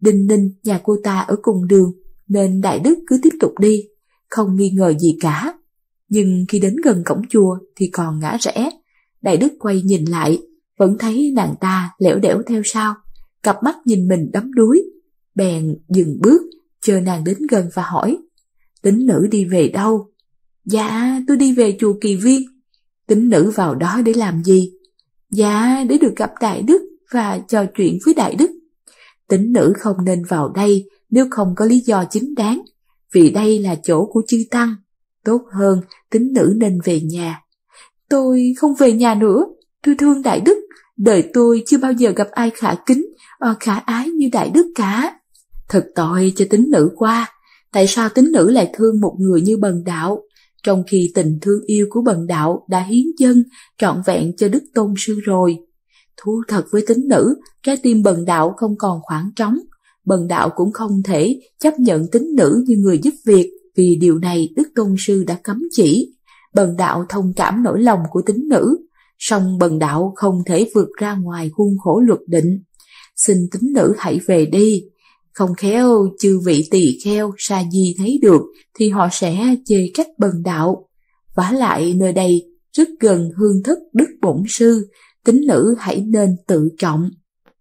Đinh ninh nhà cô ta ở cùng đường, nên đại đức cứ tiếp tục đi, không nghi ngờ gì cả nhưng khi đến gần cổng chùa thì còn ngã rẽ. Đại Đức quay nhìn lại, vẫn thấy nàng ta lẻo đẻo theo sau, cặp mắt nhìn mình đắm đuối, bèn dừng bước, chờ nàng đến gần và hỏi, tính nữ đi về đâu? Dạ, tôi đi về chùa Kỳ Viên. Tính nữ vào đó để làm gì? Dạ, để được gặp Đại Đức và trò chuyện với Đại Đức. Tính nữ không nên vào đây nếu không có lý do chính đáng, vì đây là chỗ của chư Tăng Tốt hơn, tính nữ nên về nhà. Tôi không về nhà nữa, tôi thương Đại Đức, đời tôi chưa bao giờ gặp ai khả kính, ờ, khả ái như Đại Đức cả. Thật tội cho tính nữ qua, tại sao tính nữ lại thương một người như bần đạo, trong khi tình thương yêu của bần đạo đã hiến dân, trọn vẹn cho Đức Tôn Sư rồi. Thú thật với tính nữ, trái tim bần đạo không còn khoảng trống, bần đạo cũng không thể chấp nhận tính nữ như người giúp việc vì điều này Đức Tôn Sư đã cấm chỉ. Bần đạo thông cảm nỗi lòng của tính nữ, song bần đạo không thể vượt ra ngoài khuôn khổ luật định. Xin tính nữ hãy về đi, không khéo chư vị tỳ kheo sa di thấy được thì họ sẽ chê trách bần đạo. vả lại nơi đây rất gần hương thức Đức Bổn Sư, tính nữ hãy nên tự trọng.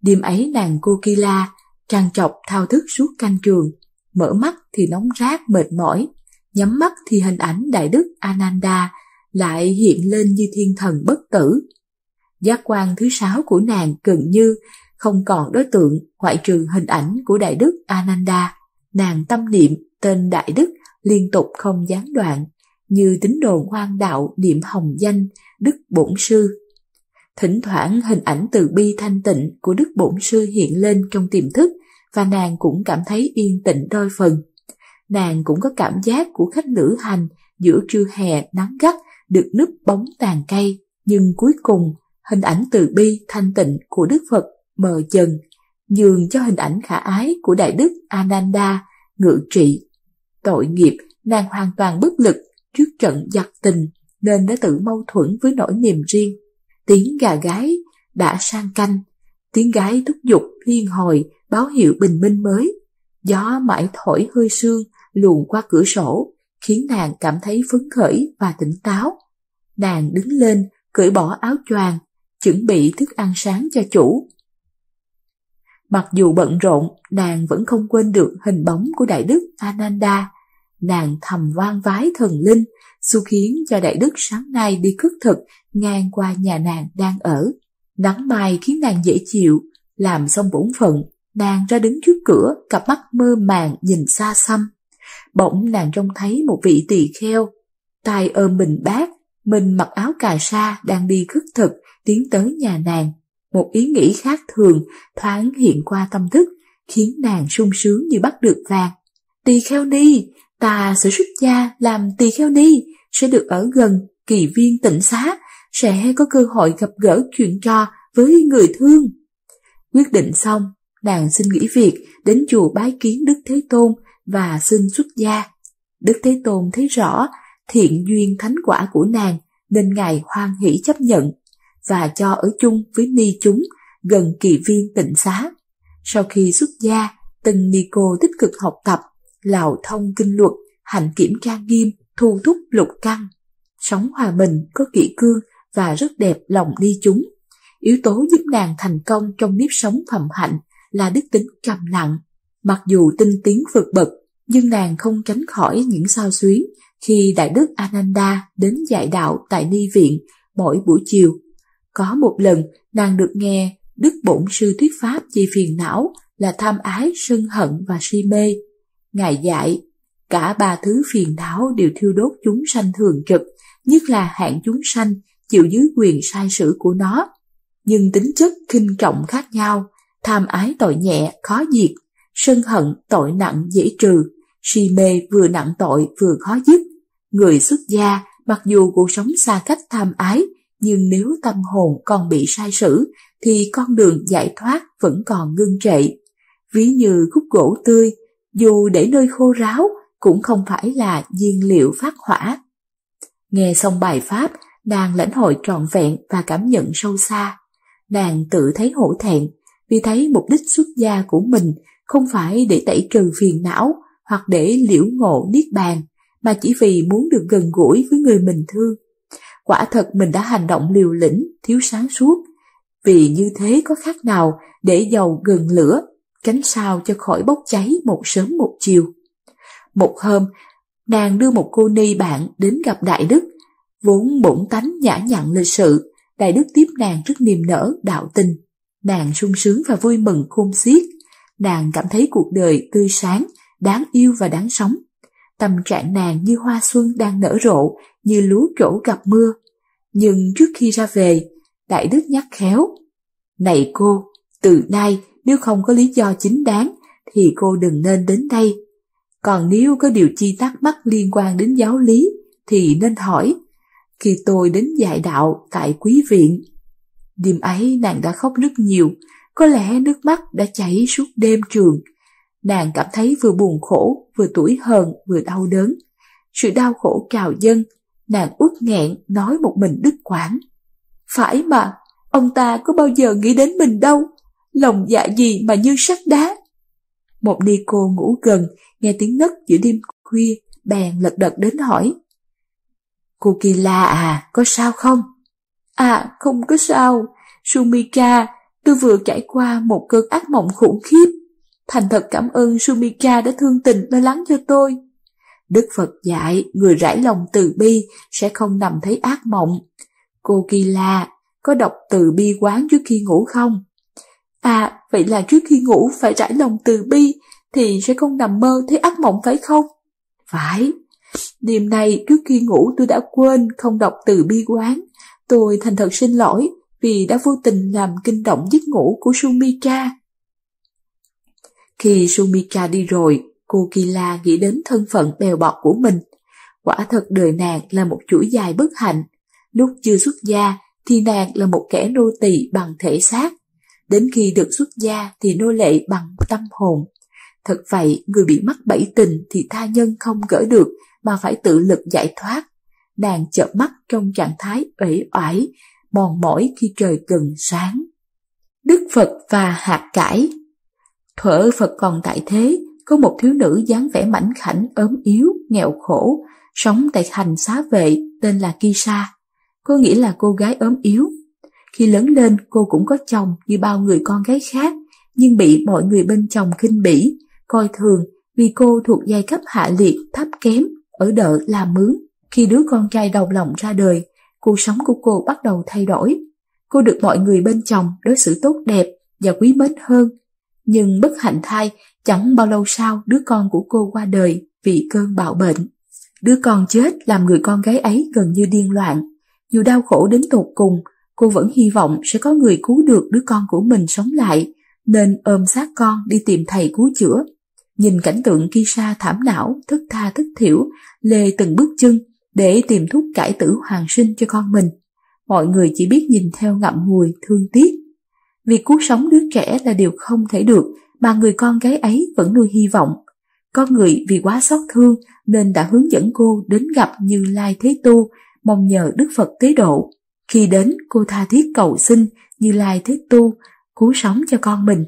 Đêm ấy nàng cô Kila trang trọc thao thức suốt canh trường, mở mắt thì nóng rát mệt mỏi, nhắm mắt thì hình ảnh đại đức Ananda lại hiện lên như thiên thần bất tử. Giác quan thứ sáu của nàng gần như không còn đối tượng ngoại trừ hình ảnh của đại đức Ananda. Nàng tâm niệm tên đại đức liên tục không gián đoạn, như tín đồ hoang đạo niệm hồng danh Đức Bổn Sư. Thỉnh thoảng hình ảnh từ bi thanh tịnh của Đức Bổn Sư hiện lên trong tiềm thức – và nàng cũng cảm thấy yên tĩnh đôi phần. Nàng cũng có cảm giác của khách lữ hành giữa trưa hè nắng gắt được nứt bóng tàn cây, nhưng cuối cùng hình ảnh từ bi thanh tịnh của Đức Phật mờ dần, nhường cho hình ảnh khả ái của Đại Đức Ananda ngự trị. Tội nghiệp, nàng hoàn toàn bất lực trước trận giặc tình nên đã tự mâu thuẫn với nỗi niềm riêng. Tiếng gà gái đã sang canh, tiếng gái thúc giục liên hồi báo hiệu bình minh mới. Gió mãi thổi hơi sương luồn qua cửa sổ, khiến nàng cảm thấy phấn khởi và tỉnh táo. Nàng đứng lên, cởi bỏ áo choàng, chuẩn bị thức ăn sáng cho chủ. Mặc dù bận rộn, nàng vẫn không quên được hình bóng của Đại Đức Ananda. Nàng thầm vang vái thần linh, xu khiến cho Đại Đức sáng nay đi cất thực ngang qua nhà nàng đang ở. Nắng mai khiến nàng dễ chịu, làm xong bổn phận, Nàng ra đứng trước cửa, cặp mắt mơ màng nhìn xa xăm. Bỗng nàng trông thấy một vị tỳ kheo, tay ôm mình bác, mình mặc áo cà sa đang đi khất thực, tiến tới nhà nàng. Một ý nghĩ khác thường thoáng hiện qua tâm thức, khiến nàng sung sướng như bắt được vàng. Tỳ kheo ni, ta sẽ xuất gia làm tỳ kheo ni, sẽ được ở gần kỳ viên tỉnh xá, sẽ có cơ hội gặp gỡ chuyện cho với người thương. Quyết định xong, Nàng xin nghỉ việc, đến chùa bái kiến Đức Thế Tôn và xin xuất gia. Đức Thế Tôn thấy rõ thiện duyên thánh quả của nàng nên Ngài hoan hỷ chấp nhận và cho ở chung với ni chúng gần kỳ viên tịnh xá. Sau khi xuất gia, từng ni cô tích cực học tập, lào thông kinh luật, hành kiểm tra nghiêm, thu thúc lục căn, Sống hòa bình, có kỷ cương và rất đẹp lòng ni chúng. Yếu tố giúp nàng thành công trong nếp sống phẩm hạnh là đức tính trầm lặng, Mặc dù tinh tiến vượt bậc, nhưng nàng không tránh khỏi những sao xuyến khi Đại đức Ananda đến dạy đạo tại ni viện mỗi buổi chiều. Có một lần, nàng được nghe Đức Bổn Sư thuyết pháp về phiền não là tham ái, sân hận và si mê. Ngài dạy, cả ba thứ phiền não đều thiêu đốt chúng sanh thường trực, nhất là hạng chúng sanh chịu dưới quyền sai sử của nó. Nhưng tính chất kinh trọng khác nhau, tham ái tội nhẹ khó diệt, sân hận tội nặng dễ trừ, si mê vừa nặng tội vừa khó dứt. Người xuất gia mặc dù cuộc sống xa cách tham ái, nhưng nếu tâm hồn còn bị sai sử thì con đường giải thoát vẫn còn ngưng trệ. Ví như khúc gỗ tươi, dù để nơi khô ráo cũng không phải là nhiên liệu phát hỏa. Nghe xong bài pháp, nàng lãnh hội trọn vẹn và cảm nhận sâu xa. Nàng tự thấy hổ thẹn vì thấy mục đích xuất gia của mình không phải để tẩy trừ phiền não hoặc để liễu ngộ niết bàn, mà chỉ vì muốn được gần gũi với người mình thương. Quả thật mình đã hành động liều lĩnh, thiếu sáng suốt, vì như thế có khác nào để dầu gần lửa, tránh sao cho khỏi bốc cháy một sớm một chiều. Một hôm, nàng đưa một cô ni bạn đến gặp Đại Đức, vốn bổn tánh nhã nhặn lịch sự, Đại Đức tiếp nàng rất niềm nở, đạo tình. Nàng sung sướng và vui mừng khôn xiết. Nàng cảm thấy cuộc đời tươi sáng, đáng yêu và đáng sống. Tâm trạng nàng như hoa xuân đang nở rộ, như lúa chỗ gặp mưa. Nhưng trước khi ra về, Đại Đức nhắc khéo. Này cô, từ nay nếu không có lý do chính đáng thì cô đừng nên đến đây. Còn nếu có điều chi thắc mắc liên quan đến giáo lý thì nên hỏi. Khi tôi đến dạy đạo tại quý viện, Đêm ấy nàng đã khóc rất nhiều, có lẽ nước mắt đã chảy suốt đêm trường. Nàng cảm thấy vừa buồn khổ, vừa tủi hờn, vừa đau đớn. Sự đau khổ trào dân, nàng uất nghẹn nói một mình đứt quãng. Phải mà, ông ta có bao giờ nghĩ đến mình đâu, lòng dạ gì mà như sắt đá. Một ni cô ngủ gần, nghe tiếng nấc giữa đêm khuya, bèn lật đật đến hỏi. Cô Kỳ La à, có sao không? À, không có sao. Sumika, tôi vừa trải qua một cơn ác mộng khủng khiếp. Thành thật cảm ơn Sumika đã thương tình lo lắng cho tôi. Đức Phật dạy, người rải lòng từ bi sẽ không nằm thấy ác mộng. Cô Kila, có đọc từ bi quán trước khi ngủ không? À, vậy là trước khi ngủ phải rải lòng từ bi thì sẽ không nằm mơ thấy ác mộng phải không? Phải. Đêm nay trước khi ngủ tôi đã quên không đọc từ bi quán Tôi thành thật xin lỗi vì đã vô tình làm kinh động giấc ngủ của Sumika. Khi Sumika đi rồi, cô Kila nghĩ đến thân phận bèo bọt của mình. Quả thật đời nàng là một chuỗi dài bất hạnh. Lúc chưa xuất gia thì nàng là một kẻ nô tỳ bằng thể xác. Đến khi được xuất gia thì nô lệ bằng tâm hồn. Thật vậy, người bị mắc bẫy tình thì tha nhân không gỡ được mà phải tự lực giải thoát nàng chợp mắt trong trạng thái ủy oải, mòn mỏi khi trời gần sáng. Đức Phật và hạt cải Thuở Phật còn tại thế, có một thiếu nữ dáng vẻ mảnh khảnh ốm yếu, nghèo khổ, sống tại thành xá vệ tên là Kisa, có nghĩa là cô gái ốm yếu. Khi lớn lên, cô cũng có chồng như bao người con gái khác, nhưng bị mọi người bên chồng khinh bỉ, coi thường vì cô thuộc giai cấp hạ liệt, thấp kém, ở đợ làm mướn. Khi đứa con trai đầu lòng ra đời, cuộc sống của cô bắt đầu thay đổi. Cô được mọi người bên chồng đối xử tốt đẹp và quý mến hơn. Nhưng bất hạnh thai, chẳng bao lâu sau đứa con của cô qua đời vì cơn bạo bệnh. Đứa con chết làm người con gái ấy gần như điên loạn. Dù đau khổ đến tột cùng, cô vẫn hy vọng sẽ có người cứu được đứa con của mình sống lại, nên ôm xác con đi tìm thầy cứu chữa. Nhìn cảnh tượng Kisa thảm não, thức tha thức thiểu, lê từng bước chân, để tìm thuốc cải tử hoàn sinh cho con mình. Mọi người chỉ biết nhìn theo ngậm ngùi, thương tiếc. Việc cứu sống đứa trẻ là điều không thể được mà người con gái ấy vẫn nuôi hy vọng. Con người vì quá xót thương nên đã hướng dẫn cô đến gặp Như Lai Thế Tu, mong nhờ Đức Phật tế độ. Khi đến, cô tha thiết cầu xin Như Lai Thế Tu cứu sống cho con mình.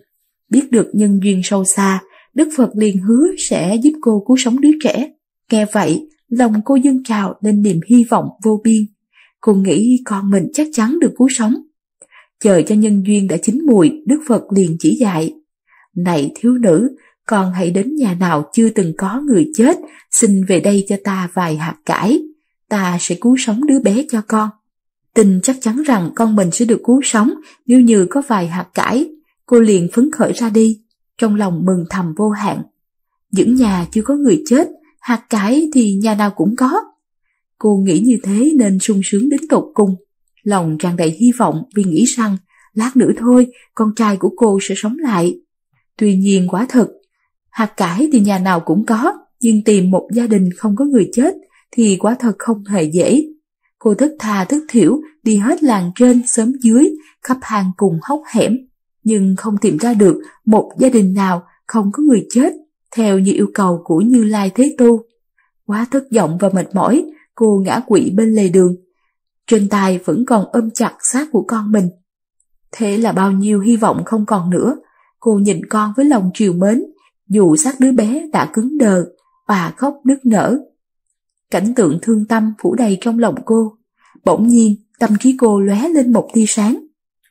Biết được nhân duyên sâu xa, Đức Phật liền hứa sẽ giúp cô cứu sống đứa trẻ. Nghe vậy, lòng cô dâng trào lên niềm hy vọng vô biên. Cô nghĩ con mình chắc chắn được cứu sống. Chờ cho nhân duyên đã chín mùi, Đức Phật liền chỉ dạy. Này thiếu nữ, con hãy đến nhà nào chưa từng có người chết, xin về đây cho ta vài hạt cải. Ta sẽ cứu sống đứa bé cho con. tình chắc chắn rằng con mình sẽ được cứu sống nếu như có vài hạt cải. Cô liền phấn khởi ra đi, trong lòng mừng thầm vô hạn. Những nhà chưa có người chết hạt cải thì nhà nào cũng có. Cô nghĩ như thế nên sung sướng đến tột cùng, lòng tràn đầy hy vọng vì nghĩ rằng lát nữa thôi con trai của cô sẽ sống lại. Tuy nhiên quả thật, hạt cải thì nhà nào cũng có, nhưng tìm một gia đình không có người chết thì quả thật không hề dễ. Cô thất thà thức thiểu đi hết làng trên xóm dưới, khắp hàng cùng hốc hẻm, nhưng không tìm ra được một gia đình nào không có người chết theo như yêu cầu của Như Lai Thế Tu. Quá thất vọng và mệt mỏi, cô ngã quỵ bên lề đường. Trên tay vẫn còn ôm chặt xác của con mình. Thế là bao nhiêu hy vọng không còn nữa. Cô nhìn con với lòng triều mến, dù xác đứa bé đã cứng đờ Bà khóc nức nở. Cảnh tượng thương tâm phủ đầy trong lòng cô. Bỗng nhiên, tâm trí cô lóe lên một tia sáng.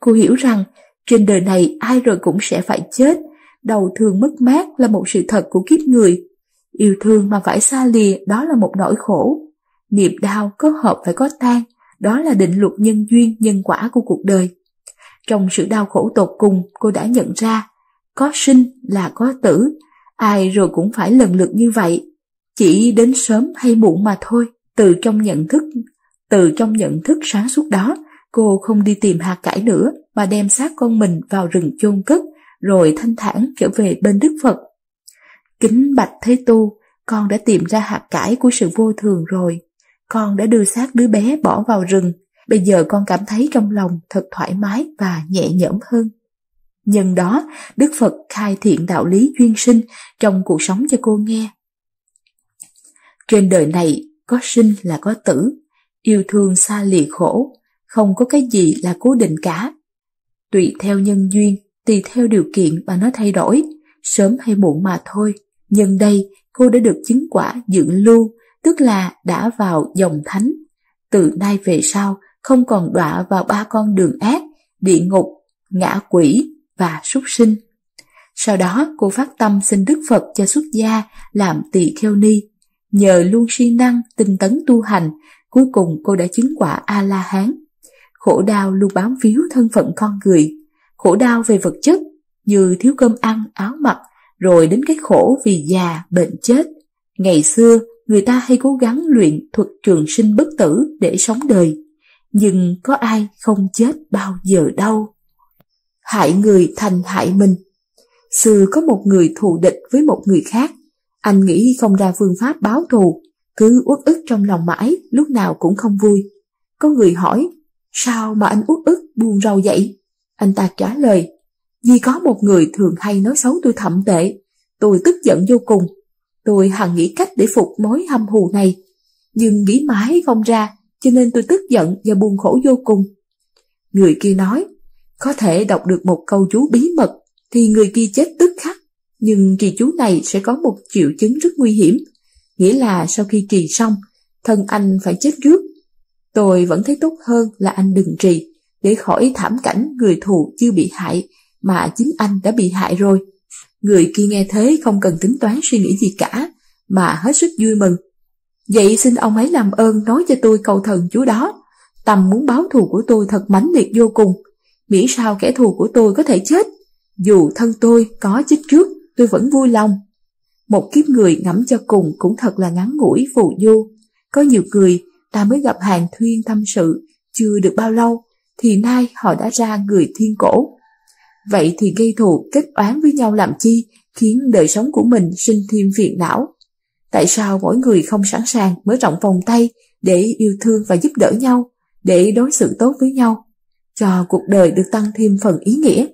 Cô hiểu rằng trên đời này ai rồi cũng sẽ phải chết Đầu thương mất mát là một sự thật của kiếp người. Yêu thương mà phải xa lìa đó là một nỗi khổ. niệm đau có hợp phải có tan, đó là định luật nhân duyên nhân quả của cuộc đời. Trong sự đau khổ tột cùng cô đã nhận ra, có sinh là có tử, ai rồi cũng phải lần lượt như vậy. Chỉ đến sớm hay muộn mà thôi, từ trong nhận thức, từ trong nhận thức sáng suốt đó, cô không đi tìm hạt cải nữa mà đem xác con mình vào rừng chôn cất rồi thanh thản trở về bên Đức Phật. Kính Bạch Thế Tu, con đã tìm ra hạt cải của sự vô thường rồi. Con đã đưa xác đứa bé bỏ vào rừng. Bây giờ con cảm thấy trong lòng thật thoải mái và nhẹ nhõm hơn. Nhân đó, Đức Phật khai thiện đạo lý duyên sinh trong cuộc sống cho cô nghe. Trên đời này, có sinh là có tử, yêu thương xa lìa khổ, không có cái gì là cố định cả. Tùy theo nhân duyên tùy theo điều kiện mà nó thay đổi, sớm hay muộn mà thôi. Nhân đây, cô đã được chứng quả dưỡng lưu, tức là đã vào dòng thánh. Từ nay về sau, không còn đọa vào ba con đường ác, địa ngục, ngã quỷ và súc sinh. Sau đó cô phát tâm xin Đức Phật cho xuất gia làm tỳ kheo ni. Nhờ luôn siêng năng, tinh tấn tu hành, cuối cùng cô đã chứng quả A-la-hán. Khổ đau luôn bám víu thân phận con người, khổ đau về vật chất như thiếu cơm ăn, áo mặc, rồi đến cái khổ vì già, bệnh chết. Ngày xưa, người ta hay cố gắng luyện thuật trường sinh bất tử để sống đời, nhưng có ai không chết bao giờ đâu. Hại người thành hại mình Xưa có một người thù địch với một người khác, anh nghĩ không ra phương pháp báo thù, cứ uất ức trong lòng mãi, lúc nào cũng không vui. Có người hỏi, sao mà anh uất ức buông rau vậy? Anh ta trả lời, vì có một người thường hay nói xấu tôi thậm tệ, tôi tức giận vô cùng. Tôi hằng nghĩ cách để phục mối hâm hù này, nhưng nghĩ mãi không ra, cho nên tôi tức giận và buồn khổ vô cùng. Người kia nói, có thể đọc được một câu chú bí mật thì người kia chết tức khắc, nhưng trì chú này sẽ có một triệu chứng rất nguy hiểm, nghĩa là sau khi trì xong, thân anh phải chết trước. Tôi vẫn thấy tốt hơn là anh đừng trì, để khỏi thảm cảnh người thù chưa bị hại mà chính anh đã bị hại rồi. Người kia nghe thế không cần tính toán suy nghĩ gì cả, mà hết sức vui mừng. Vậy xin ông ấy làm ơn nói cho tôi cầu thần chú đó. Tầm muốn báo thù của tôi thật mãnh liệt vô cùng. Miễn sao kẻ thù của tôi có thể chết. Dù thân tôi có chết trước, tôi vẫn vui lòng. Một kiếp người ngẫm cho cùng cũng thật là ngắn ngủi phù du. Có nhiều người ta mới gặp hàng thuyên tâm sự, chưa được bao lâu thì nay họ đã ra người thiên cổ. Vậy thì gây thù kết oán với nhau làm chi, khiến đời sống của mình sinh thêm phiền não. Tại sao mỗi người không sẵn sàng mở rộng vòng tay để yêu thương và giúp đỡ nhau, để đối xử tốt với nhau, cho cuộc đời được tăng thêm phần ý nghĩa.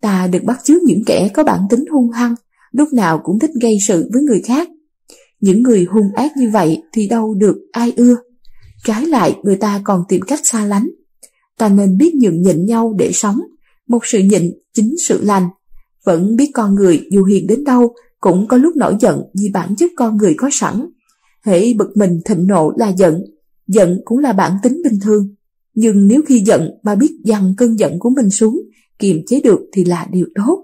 Ta được bắt chước những kẻ có bản tính hung hăng, lúc nào cũng thích gây sự với người khác. Những người hung ác như vậy thì đâu được ai ưa. Trái lại người ta còn tìm cách xa lánh, ta nên biết nhường nhịn nhau để sống. Một sự nhịn chính sự lành. Vẫn biết con người dù hiền đến đâu cũng có lúc nổi giận vì bản chất con người có sẵn. Hễ bực mình thịnh nộ là giận, giận cũng là bản tính bình thường. Nhưng nếu khi giận mà biết dằn cơn giận của mình xuống, kiềm chế được thì là điều tốt.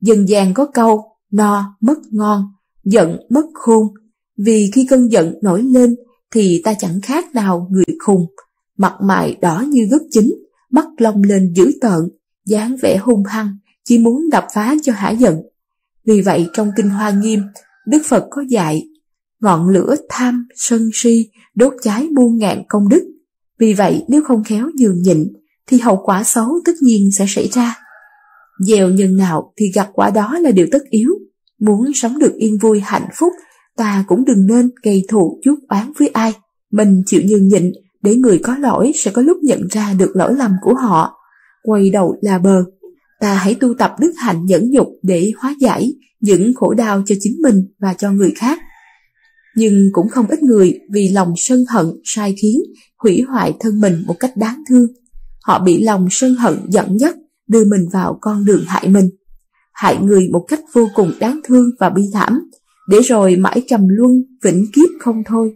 dần gian có câu, no mất ngon, giận mất khôn. Vì khi cơn giận nổi lên thì ta chẳng khác nào người khùng mặt mày đỏ như gấc chín, mắt long lên dữ tợn, dáng vẻ hung hăng, chỉ muốn đập phá cho hả giận. Vì vậy trong Kinh Hoa Nghiêm, Đức Phật có dạy, ngọn lửa tham, sân si, đốt cháy muôn ngàn công đức. Vì vậy nếu không khéo nhường nhịn, thì hậu quả xấu tất nhiên sẽ xảy ra. Dèo nhân nào thì gặt quả đó là điều tất yếu. Muốn sống được yên vui hạnh phúc, ta cũng đừng nên gây thù chuốc oán với ai. Mình chịu nhường nhịn để người có lỗi sẽ có lúc nhận ra được lỗi lầm của họ. Quay đầu là bờ. Ta hãy tu tập đức hạnh nhẫn nhục để hóa giải những khổ đau cho chính mình và cho người khác. Nhưng cũng không ít người vì lòng sân hận sai khiến hủy hoại thân mình một cách đáng thương. Họ bị lòng sân hận dẫn dắt đưa mình vào con đường hại mình. Hại người một cách vô cùng đáng thương và bi thảm, để rồi mãi trầm luân vĩnh kiếp không thôi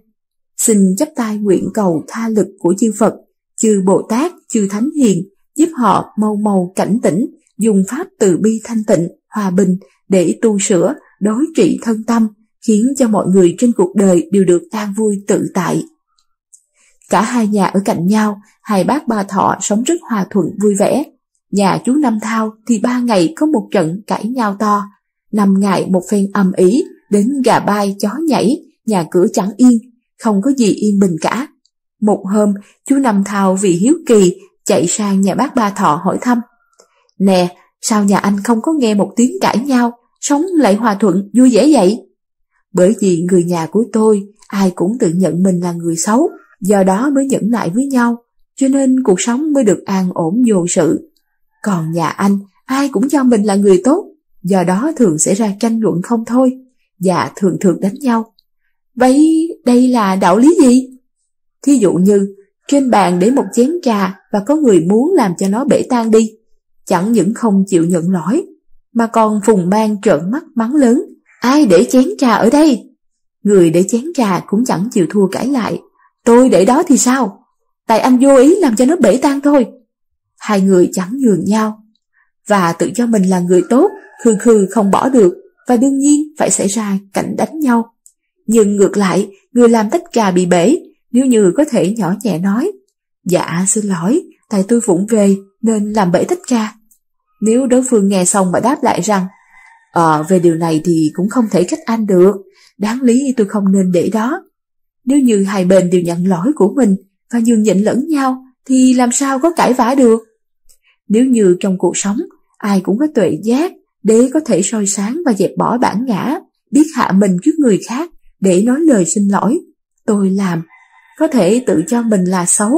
xin chấp tay nguyện cầu tha lực của chư Phật, chư Bồ Tát, chư Thánh Hiền, giúp họ mau mau cảnh tỉnh, dùng pháp từ bi thanh tịnh, hòa bình để tu sửa, đối trị thân tâm, khiến cho mọi người trên cuộc đời đều được an vui tự tại. Cả hai nhà ở cạnh nhau, hai bác ba thọ sống rất hòa thuận vui vẻ. Nhà chú Năm Thao thì ba ngày có một trận cãi nhau to, năm ngày một phen âm ý, đến gà bay chó nhảy, nhà cửa chẳng yên, không có gì yên bình cả. Một hôm, chú Năm Thao vì hiếu kỳ chạy sang nhà bác Ba Thọ hỏi thăm. Nè, sao nhà anh không có nghe một tiếng cãi nhau, sống lại hòa thuận, vui vẻ vậy? Bởi vì người nhà của tôi, ai cũng tự nhận mình là người xấu, do đó mới nhẫn nại với nhau, cho nên cuộc sống mới được an ổn vô sự. Còn nhà anh, ai cũng cho mình là người tốt, do đó thường xảy ra tranh luận không thôi, và thường thường đánh nhau. Vậy đây là đạo lý gì? Thí dụ như, trên bàn để một chén trà và có người muốn làm cho nó bể tan đi. Chẳng những không chịu nhận lỗi, mà còn phùng mang trợn mắt mắng lớn. Ai để chén trà ở đây? Người để chén trà cũng chẳng chịu thua cãi lại. Tôi để đó thì sao? Tại anh vô ý làm cho nó bể tan thôi. Hai người chẳng nhường nhau. Và tự cho mình là người tốt, khư khư không bỏ được. Và đương nhiên phải xảy ra cảnh đánh nhau. Nhưng ngược lại, người làm tất cả bị bể, nếu như có thể nhỏ nhẹ nói. Dạ, xin lỗi, tại tôi vụng về nên làm bể tất cả. Nếu đối phương nghe xong mà đáp lại rằng, Ờ, về điều này thì cũng không thể trách anh được, đáng lý tôi không nên để đó. Nếu như hai bên đều nhận lỗi của mình và nhường nhịn lẫn nhau, thì làm sao có cãi vã được? Nếu như trong cuộc sống, ai cũng có tuệ giác để có thể soi sáng và dẹp bỏ bản ngã, biết hạ mình trước người khác, để nói lời xin lỗi. Tôi làm, có thể tự cho mình là xấu.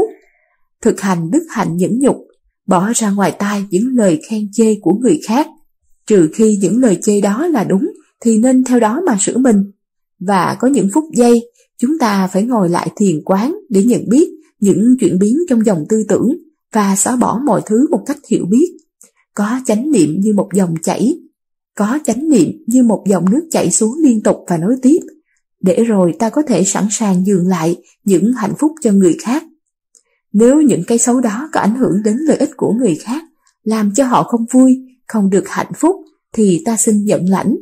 Thực hành đức hạnh nhẫn nhục, bỏ ra ngoài tai những lời khen chê của người khác. Trừ khi những lời chê đó là đúng, thì nên theo đó mà sửa mình. Và có những phút giây, chúng ta phải ngồi lại thiền quán để nhận biết những chuyển biến trong dòng tư tưởng và xóa bỏ mọi thứ một cách hiểu biết. Có chánh niệm như một dòng chảy, có chánh niệm như một dòng nước chảy xuống liên tục và nối tiếp – để rồi ta có thể sẵn sàng nhường lại những hạnh phúc cho người khác. Nếu những cái xấu đó có ảnh hưởng đến lợi ích của người khác, làm cho họ không vui, không được hạnh phúc, thì ta xin nhận lãnh.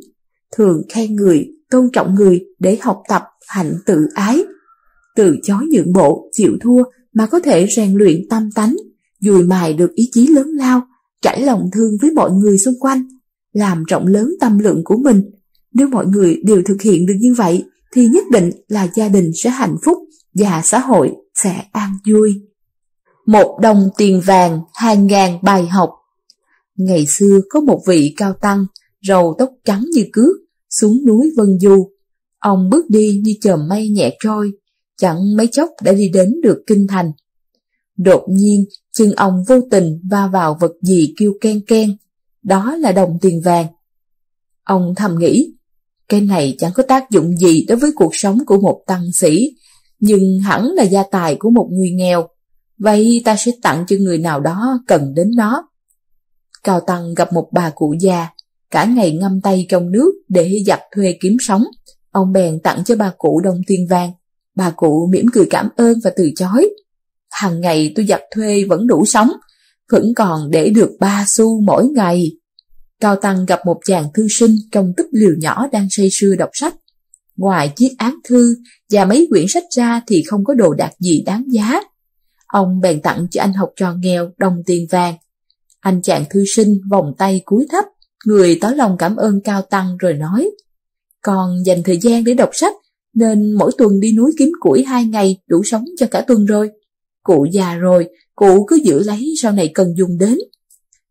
Thường khen người, tôn trọng người để học tập hạnh tự ái. Từ chối nhượng bộ, chịu thua mà có thể rèn luyện tâm tánh, dùi mài được ý chí lớn lao, trải lòng thương với mọi người xung quanh, làm rộng lớn tâm lượng của mình. Nếu mọi người đều thực hiện được như vậy, thì nhất định là gia đình sẽ hạnh phúc và xã hội sẽ an vui. Một đồng tiền vàng, hàng ngàn bài học. Ngày xưa có một vị cao tăng, râu tóc trắng như cước, xuống núi Vân Du. Ông bước đi như chòm mây nhẹ trôi, chẳng mấy chốc đã đi đến được kinh thành. Đột nhiên, chân ông vô tình va vào vật gì kêu ken ken, đó là đồng tiền vàng. Ông thầm nghĩ, cái này chẳng có tác dụng gì đối với cuộc sống của một tăng sĩ, nhưng hẳn là gia tài của một người nghèo. Vậy ta sẽ tặng cho người nào đó cần đến nó. Cao Tăng gặp một bà cụ già, cả ngày ngâm tay trong nước để giặt thuê kiếm sống. Ông bèn tặng cho bà cụ đồng tiền vàng. Bà cụ mỉm cười cảm ơn và từ chối. Hàng ngày tôi giặt thuê vẫn đủ sống, vẫn còn để được ba xu mỗi ngày. Cao Tăng gặp một chàng thư sinh trong túp liều nhỏ đang say sưa đọc sách. Ngoài chiếc án thư và mấy quyển sách ra thì không có đồ đạc gì đáng giá. Ông bèn tặng cho anh học trò nghèo đồng tiền vàng. Anh chàng thư sinh vòng tay cúi thấp, người tỏ lòng cảm ơn Cao Tăng rồi nói. Còn dành thời gian để đọc sách, nên mỗi tuần đi núi kiếm củi hai ngày đủ sống cho cả tuần rồi. Cụ già rồi, cụ cứ giữ lấy sau này cần dùng đến.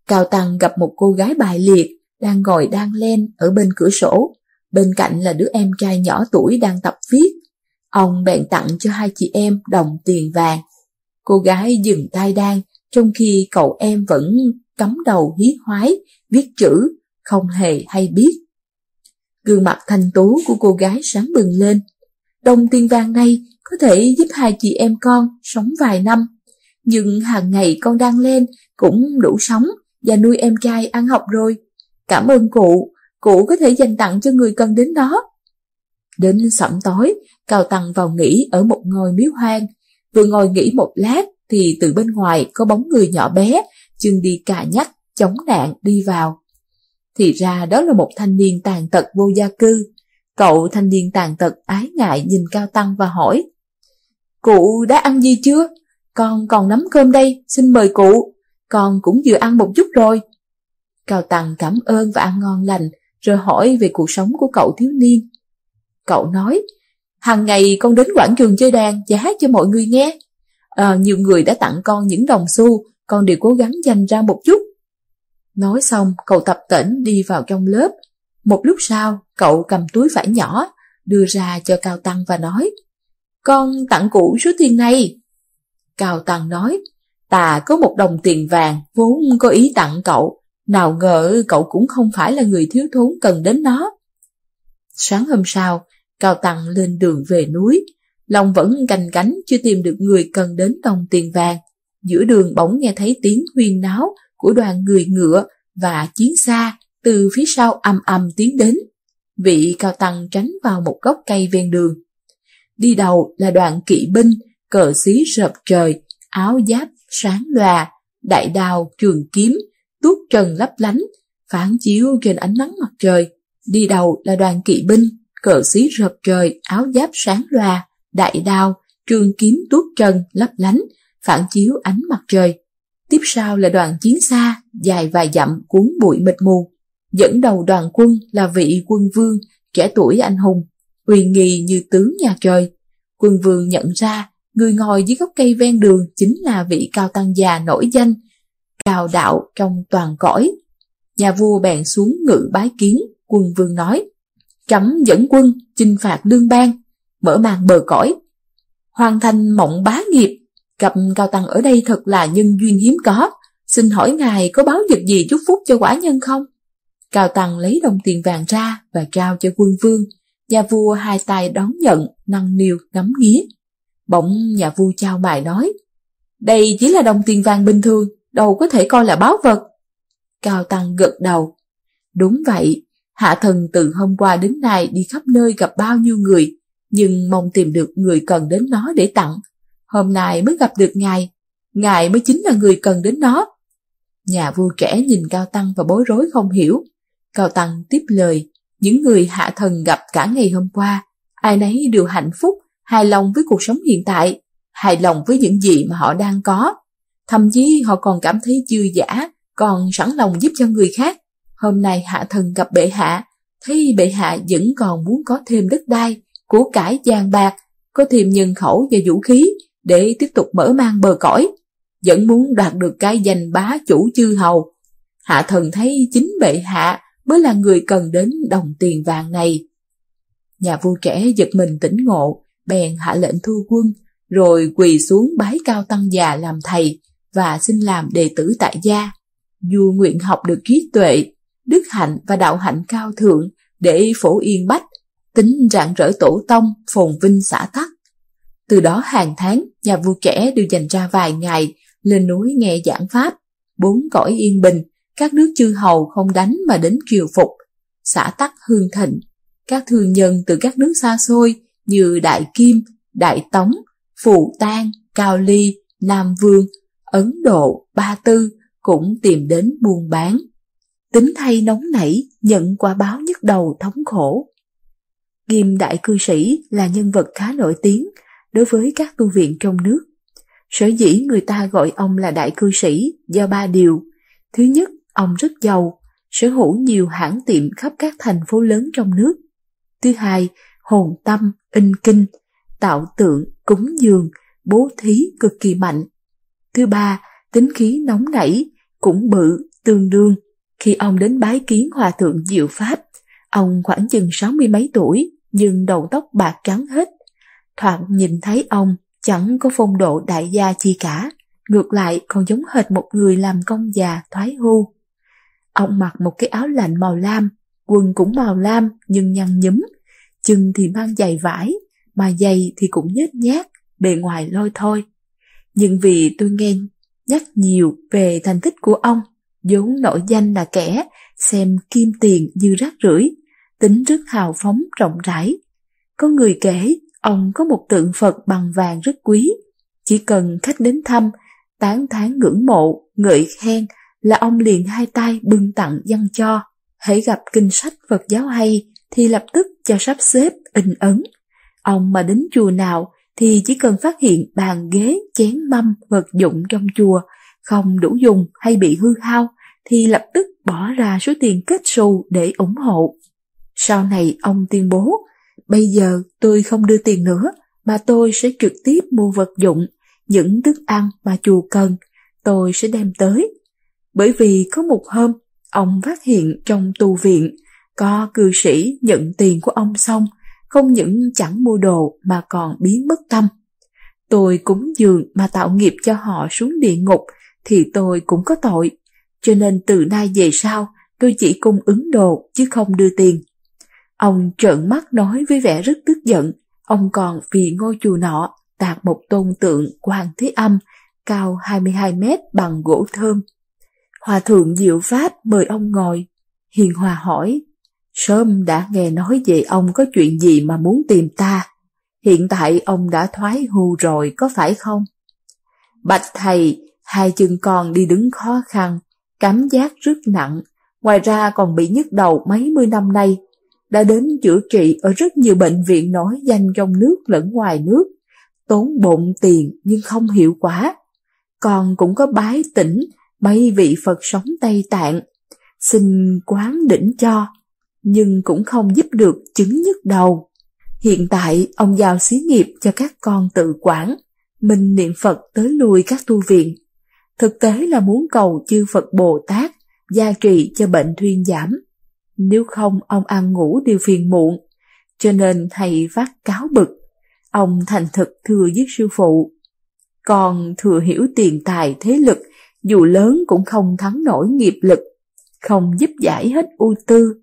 Cao Tăng gặp một cô gái bài liệt đang ngồi đang lên ở bên cửa sổ. Bên cạnh là đứa em trai nhỏ tuổi đang tập viết. Ông bèn tặng cho hai chị em đồng tiền vàng. Cô gái dừng tay đan trong khi cậu em vẫn cắm đầu hí hoái, viết chữ, không hề hay biết. Gương mặt thanh tú của cô gái sáng bừng lên. Đồng tiền vàng này có thể giúp hai chị em con sống vài năm. Nhưng hàng ngày con đang lên cũng đủ sống và nuôi em trai ăn học rồi. Cảm ơn cụ, cụ có thể dành tặng cho người cần đến nó. Đến sẩm tối, Cao Tăng vào nghỉ ở một ngôi miếu hoang. Vừa ngồi nghỉ một lát thì từ bên ngoài có bóng người nhỏ bé, chừng đi cà nhắc, chống nạn đi vào. Thì ra đó là một thanh niên tàn tật vô gia cư. Cậu thanh niên tàn tật ái ngại nhìn Cao Tăng và hỏi. Cụ đã ăn gì chưa? Con còn nắm cơm đây, xin mời cụ con cũng vừa ăn một chút rồi. Cao Tăng cảm ơn và ăn ngon lành, rồi hỏi về cuộc sống của cậu thiếu niên. Cậu nói, hàng ngày con đến quảng trường chơi đàn và hát cho mọi người nghe. À, nhiều người đã tặng con những đồng xu, con đều cố gắng dành ra một chút. Nói xong, cậu tập tỉnh đi vào trong lớp. Một lúc sau, cậu cầm túi vải nhỏ, đưa ra cho Cao Tăng và nói, Con tặng cụ số tiền này. Cao Tăng nói, ta có một đồng tiền vàng vốn có ý tặng cậu, nào ngờ cậu cũng không phải là người thiếu thốn cần đến nó. Sáng hôm sau, Cao Tăng lên đường về núi, lòng vẫn canh cánh chưa tìm được người cần đến đồng tiền vàng. Giữa đường bỗng nghe thấy tiếng huyên náo của đoàn người ngựa và chiến xa từ phía sau âm âm tiến đến. Vị Cao Tăng tránh vào một gốc cây ven đường. Đi đầu là đoàn kỵ binh, cờ xí rợp trời, áo giáp sáng loà, đại đào trường kiếm, tuốt trần lấp lánh, phản chiếu trên ánh nắng mặt trời. Đi đầu là đoàn kỵ binh, cờ xí rợp trời, áo giáp sáng loà, đại đao, trường kiếm tuốt trần lấp lánh, phản chiếu ánh mặt trời. Tiếp sau là đoàn chiến xa, dài vài dặm cuốn bụi mịt mù. Dẫn đầu đoàn quân là vị quân vương, trẻ tuổi anh hùng, uy nghi như tướng nhà trời. Quân vương nhận ra Người ngồi dưới gốc cây ven đường chính là vị cao tăng già nổi danh, cao đạo trong toàn cõi. Nhà vua bèn xuống ngự bái kiến, quân vương nói, chấm dẫn quân, chinh phạt lương bang, mở màn bờ cõi, hoàn thành mộng bá nghiệp. Gặp cao tăng ở đây thật là nhân duyên hiếm có, xin hỏi ngài có báo dịch gì chúc phúc cho quả nhân không? Cao Tăng lấy đồng tiền vàng ra và trao cho quân vương. Nhà vua hai tay đón nhận, năng niu ngắm nghía. Bỗng nhà vua trao mài nói, đây chỉ là đồng tiền vàng bình thường, đâu có thể coi là báo vật. Cao Tăng gật đầu. Đúng vậy, Hạ Thần từ hôm qua đến nay đi khắp nơi gặp bao nhiêu người, nhưng mong tìm được người cần đến nó để tặng. Hôm nay mới gặp được Ngài, Ngài mới chính là người cần đến nó. Nhà vua trẻ nhìn Cao Tăng và bối rối không hiểu. Cao Tăng tiếp lời, những người Hạ Thần gặp cả ngày hôm qua, ai nấy đều hạnh phúc, hài lòng với cuộc sống hiện tại, hài lòng với những gì mà họ đang có. Thậm chí họ còn cảm thấy dư giả, còn sẵn lòng giúp cho người khác. Hôm nay hạ thần gặp bệ hạ, thấy bệ hạ vẫn còn muốn có thêm đất đai, của cải vàng bạc, có thêm nhân khẩu và vũ khí để tiếp tục mở mang bờ cõi, vẫn muốn đạt được cái danh bá chủ chư hầu. Hạ thần thấy chính bệ hạ mới là người cần đến đồng tiền vàng này. Nhà vua trẻ giật mình tỉnh ngộ, bèn hạ lệnh thu quân, rồi quỳ xuống bái cao tăng già làm thầy và xin làm đệ tử tại gia. Vua nguyện học được trí tuệ, đức hạnh và đạo hạnh cao thượng để phổ yên bách, tính rạng rỡ tổ tông, phồn vinh xã tắc. Từ đó hàng tháng, nhà vua kẻ đều dành ra vài ngày lên núi nghe giảng pháp, bốn cõi yên bình, các nước chư hầu không đánh mà đến kiều phục, xã tắc hương thịnh. Các thương nhân từ các nước xa xôi như Đại Kim, Đại Tống, phụ Tang, Cao Ly, Nam Vương, Ấn Độ, Ba Tư cũng tìm đến buôn bán. Tính thay nóng nảy, nhận quả báo nhức đầu thống khổ. Kim Đại Cư Sĩ là nhân vật khá nổi tiếng đối với các tu viện trong nước. Sở dĩ người ta gọi ông là Đại Cư Sĩ do ba điều. Thứ nhất, ông rất giàu, sở hữu nhiều hãng tiệm khắp các thành phố lớn trong nước. Thứ hai, hồn tâm, in kinh, tạo tượng, cúng dường, bố thí cực kỳ mạnh. Thứ ba, tính khí nóng nảy, cũng bự, tương đương. Khi ông đến bái kiến hòa thượng Diệu Pháp, ông khoảng chừng sáu mươi mấy tuổi, nhưng đầu tóc bạc trắng hết. Thoạt nhìn thấy ông, chẳng có phong độ đại gia chi cả, ngược lại còn giống hệt một người làm công già thoái hưu. Ông mặc một cái áo lạnh màu lam, quần cũng màu lam nhưng nhăn nhúm, chân thì mang giày vải, mà giày thì cũng nhếch nhác, bề ngoài lôi thôi. Nhưng vì tôi nghe nhắc nhiều về thành tích của ông, vốn nổi danh là kẻ xem kim tiền như rác rưởi, tính rất hào phóng rộng rãi. Có người kể ông có một tượng Phật bằng vàng rất quý, chỉ cần khách đến thăm, tán thán ngưỡng mộ, ngợi khen là ông liền hai tay bưng tặng dân cho. Hãy gặp kinh sách Phật giáo hay thì lập tức cho sắp xếp in ấn. Ông mà đến chùa nào thì chỉ cần phát hiện bàn ghế, chén mâm, vật dụng trong chùa không đủ dùng hay bị hư hao thì lập tức bỏ ra số tiền kết xù để ủng hộ. Sau này ông tuyên bố, bây giờ tôi không đưa tiền nữa mà tôi sẽ trực tiếp mua vật dụng, những thức ăn mà chùa cần, tôi sẽ đem tới. Bởi vì có một hôm, ông phát hiện trong tu viện co cư sĩ nhận tiền của ông xong, không những chẳng mua đồ mà còn biến mất tâm. Tôi cúng dường mà tạo nghiệp cho họ xuống địa ngục thì tôi cũng có tội. Cho nên từ nay về sau, tôi chỉ cung ứng đồ chứ không đưa tiền. Ông trợn mắt nói với vẻ rất tức giận, ông còn vì ngôi chùa nọ tạc một tôn tượng quan thế âm cao 22 mét bằng gỗ thơm. Hòa thượng Diệu Pháp mời ông ngồi. Hiền Hòa hỏi, Sớm đã nghe nói về ông có chuyện gì mà muốn tìm ta. Hiện tại ông đã thoái hưu rồi có phải không? Bạch thầy, hai chân con đi đứng khó khăn, cảm giác rất nặng, ngoài ra còn bị nhức đầu mấy mươi năm nay. Đã đến chữa trị ở rất nhiều bệnh viện nổi danh trong nước lẫn ngoài nước, tốn bộn tiền nhưng không hiệu quả. Con cũng có bái tỉnh mấy vị Phật sống Tây Tạng, xin quán đỉnh cho nhưng cũng không giúp được chứng nhức đầu. Hiện tại, ông giao xí nghiệp cho các con tự quản, mình niệm Phật tới lui các tu viện. Thực tế là muốn cầu chư Phật Bồ Tát, gia trị cho bệnh thuyên giảm. Nếu không, ông ăn ngủ đều phiền muộn, cho nên thầy vác cáo bực. Ông thành thực thừa với sư phụ. Còn thừa hiểu tiền tài thế lực, dù lớn cũng không thắng nổi nghiệp lực, không giúp giải hết ưu tư,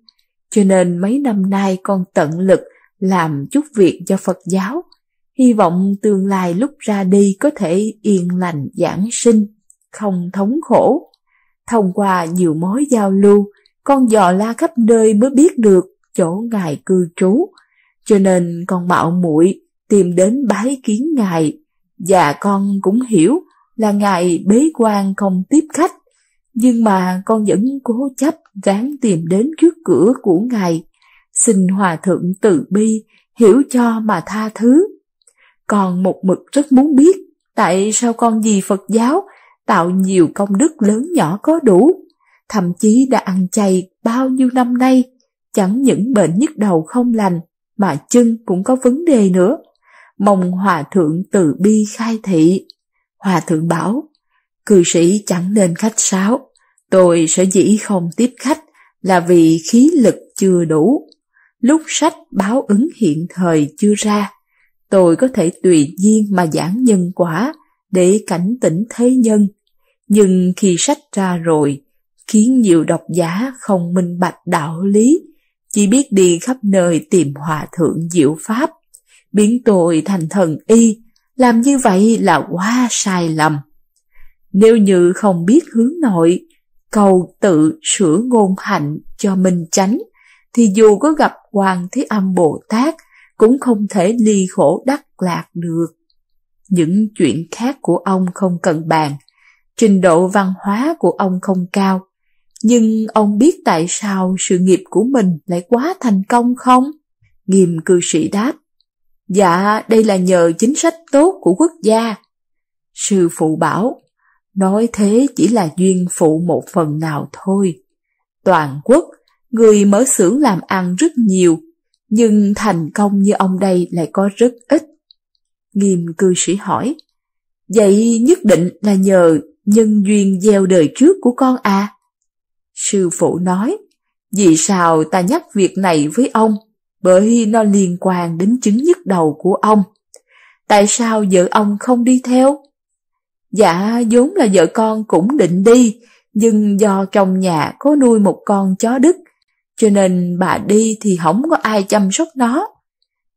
cho nên mấy năm nay con tận lực làm chút việc cho Phật giáo, hy vọng tương lai lúc ra đi có thể yên lành giảng sinh, không thống khổ. Thông qua nhiều mối giao lưu, con dò la khắp nơi mới biết được chỗ ngài cư trú, cho nên con mạo muội tìm đến bái kiến ngài và con cũng hiểu là ngài bế quan không tiếp khách nhưng mà con vẫn cố chấp gán tìm đến trước cửa của Ngài. Xin Hòa Thượng từ bi, hiểu cho mà tha thứ. Còn một mực rất muốn biết tại sao con vì Phật giáo tạo nhiều công đức lớn nhỏ có đủ, thậm chí đã ăn chay bao nhiêu năm nay, chẳng những bệnh nhức đầu không lành mà chân cũng có vấn đề nữa. Mong Hòa Thượng từ bi khai thị. Hòa Thượng bảo, Cư sĩ chẳng nên khách sáo. Tôi sở dĩ không tiếp khách là vì khí lực chưa đủ. Lúc sách báo ứng hiện thời chưa ra, tôi có thể tùy duyên mà giảng nhân quả để cảnh tỉnh thế nhân. Nhưng khi sách ra rồi, khiến nhiều độc giả không minh bạch đạo lý, chỉ biết đi khắp nơi tìm hòa thượng diệu pháp, biến tôi thành thần y, làm như vậy là quá sai lầm. Nếu như không biết hướng nội, cầu tự sửa ngôn hạnh cho mình tránh thì dù có gặp Hoàng Thế Âm Bồ Tát cũng không thể ly khổ đắc lạc được. Những chuyện khác của ông không cần bàn, trình độ văn hóa của ông không cao, nhưng ông biết tại sao sự nghiệp của mình lại quá thành công không? Nghiêm cư sĩ đáp, dạ đây là nhờ chính sách tốt của quốc gia. Sư phụ bảo, Nói thế chỉ là duyên phụ một phần nào thôi. Toàn quốc, người mở xưởng làm ăn rất nhiều, nhưng thành công như ông đây lại có rất ít. Nghiêm cư sĩ hỏi, vậy nhất định là nhờ nhân duyên gieo đời trước của con à? Sư phụ nói, vì sao ta nhắc việc này với ông? Bởi nó liên quan đến chứng nhức đầu của ông. Tại sao vợ ông không đi theo? Dạ, vốn là vợ con cũng định đi, nhưng do trong nhà có nuôi một con chó Đức, cho nên bà đi thì không có ai chăm sóc nó.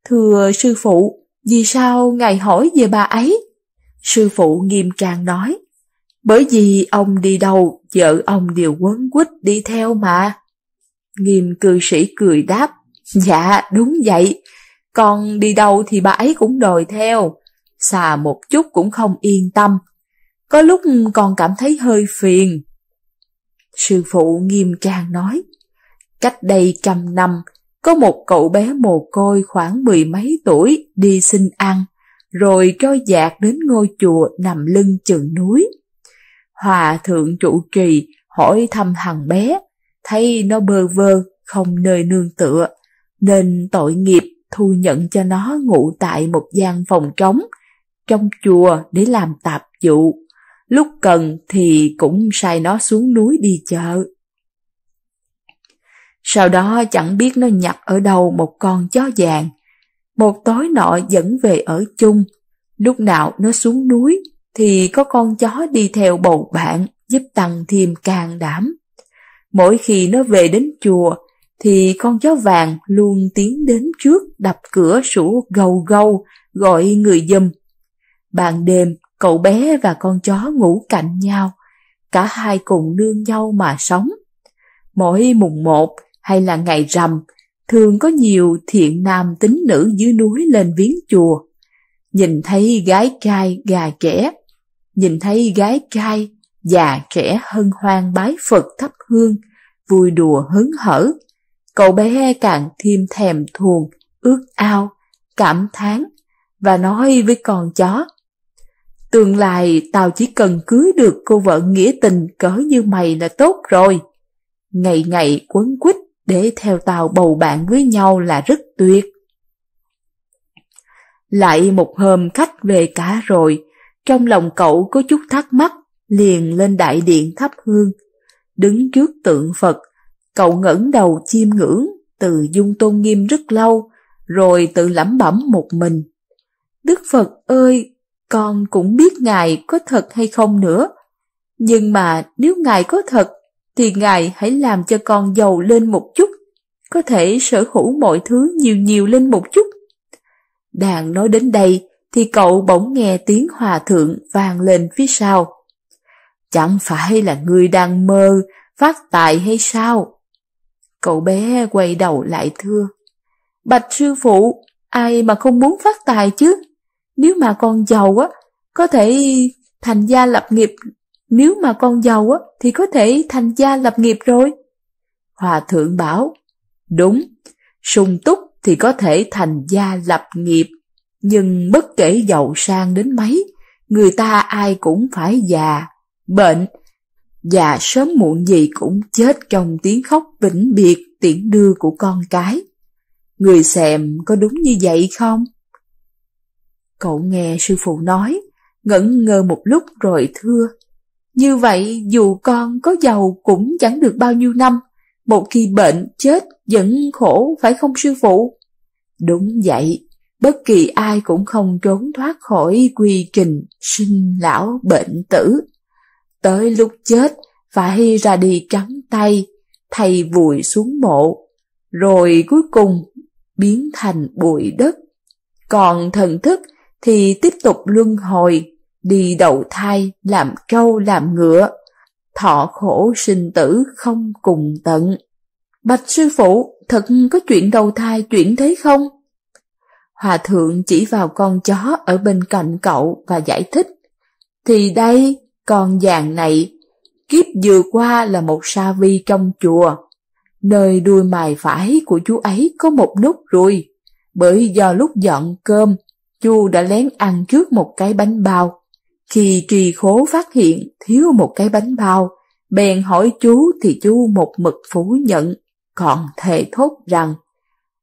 Thưa sư phụ, vì sao ngài hỏi về bà ấy? Sư phụ nghiêm trang nói, bởi vì ông đi đâu, vợ ông đều quấn quýt đi theo mà. Nghiêm cư sĩ cười đáp, dạ đúng vậy, con đi đâu thì bà ấy cũng đòi theo, xà một chút cũng không yên tâm, có lúc còn cảm thấy hơi phiền. Sư phụ nghiêm trang nói, cách đây trăm năm, có một cậu bé mồ côi khoảng mười mấy tuổi đi xin ăn, rồi trôi dạt đến ngôi chùa nằm lưng chừng núi. Hòa thượng trụ trì hỏi thăm thằng bé, thấy nó bơ vơ, không nơi nương tựa, nên tội nghiệp thu nhận cho nó ngủ tại một gian phòng trống trong chùa để làm tạp vụ lúc cần thì cũng sai nó xuống núi đi chợ. Sau đó chẳng biết nó nhặt ở đâu một con chó vàng. Một tối nọ dẫn về ở chung, lúc nào nó xuống núi thì có con chó đi theo bầu bạn giúp tăng thêm càng đảm. Mỗi khi nó về đến chùa thì con chó vàng luôn tiến đến trước đập cửa sủ gầu gâu gọi người dùm. Ban đêm Cậu bé và con chó ngủ cạnh nhau, cả hai cùng nương nhau mà sống. Mỗi mùng một hay là ngày rằm, thường có nhiều thiện nam tín nữ dưới núi lên viếng chùa. Nhìn thấy gái trai gà trẻ, nhìn thấy gái trai già trẻ hân hoan bái Phật thắp hương, vui đùa hứng hở. Cậu bé càng thêm thèm thuồng, ước ao, cảm thán và nói với con chó Tương lai tao chỉ cần cưới được cô vợ nghĩa tình cỡ như mày là tốt rồi. Ngày ngày quấn quýt để theo tao bầu bạn với nhau là rất tuyệt. Lại một hôm khách về cả rồi, trong lòng cậu có chút thắc mắc, liền lên đại điện thắp hương. Đứng trước tượng Phật, cậu ngẩng đầu chiêm ngưỡng, từ dung tôn nghiêm rất lâu, rồi tự lẩm bẩm một mình. Đức Phật ơi, con cũng biết Ngài có thật hay không nữa. Nhưng mà nếu Ngài có thật, thì Ngài hãy làm cho con giàu lên một chút, có thể sở hữu mọi thứ nhiều nhiều lên một chút. đàn nói đến đây, thì cậu bỗng nghe tiếng hòa thượng vang lên phía sau. Chẳng phải là người đang mơ, phát tài hay sao? Cậu bé quay đầu lại thưa. Bạch sư phụ, ai mà không muốn phát tài chứ? Nếu mà con giàu á, có thể thành gia lập nghiệp. Nếu mà con giàu á, thì có thể thành gia lập nghiệp rồi. Hòa thượng bảo, đúng, sung túc thì có thể thành gia lập nghiệp. Nhưng bất kể giàu sang đến mấy, người ta ai cũng phải già, bệnh, già sớm muộn gì cũng chết trong tiếng khóc vĩnh biệt tiễn đưa của con cái. Người xem có đúng như vậy không? Cậu nghe sư phụ nói, ngẩn ngơ một lúc rồi thưa. Như vậy dù con có giàu cũng chẳng được bao nhiêu năm, một khi bệnh, chết vẫn khổ phải không sư phụ? Đúng vậy, bất kỳ ai cũng không trốn thoát khỏi quy trình sinh lão bệnh tử. Tới lúc chết, phải ra đi trắng tay, thầy vùi xuống mộ, rồi cuối cùng biến thành bụi đất. Còn thần thức thì tiếp tục luân hồi, đi đầu thai làm trâu làm ngựa, thọ khổ sinh tử không cùng tận. Bạch sư phụ, thật có chuyện đầu thai chuyển thế không? Hòa thượng chỉ vào con chó ở bên cạnh cậu và giải thích. Thì đây, con vàng này, kiếp vừa qua là một sa vi trong chùa. Nơi đuôi mài phải của chú ấy có một nút ruồi, bởi do lúc dọn cơm Chu đã lén ăn trước một cái bánh bao. Khi trì khố phát hiện thiếu một cái bánh bao, bèn hỏi chú thì chú một mực phủ nhận, còn thề thốt rằng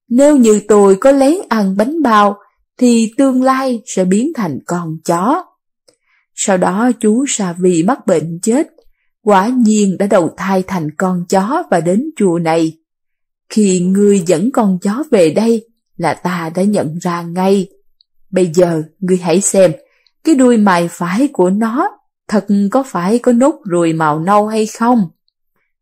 nếu như tôi có lén ăn bánh bao thì tương lai sẽ biến thành con chó. Sau đó chú Sa Vi mắc bệnh chết, quả nhiên đã đầu thai thành con chó và đến chùa này. Khi ngươi dẫn con chó về đây là ta đã nhận ra ngay Bây giờ ngươi hãy xem, cái đuôi mài phải của nó thật có phải có nốt ruồi màu nâu hay không?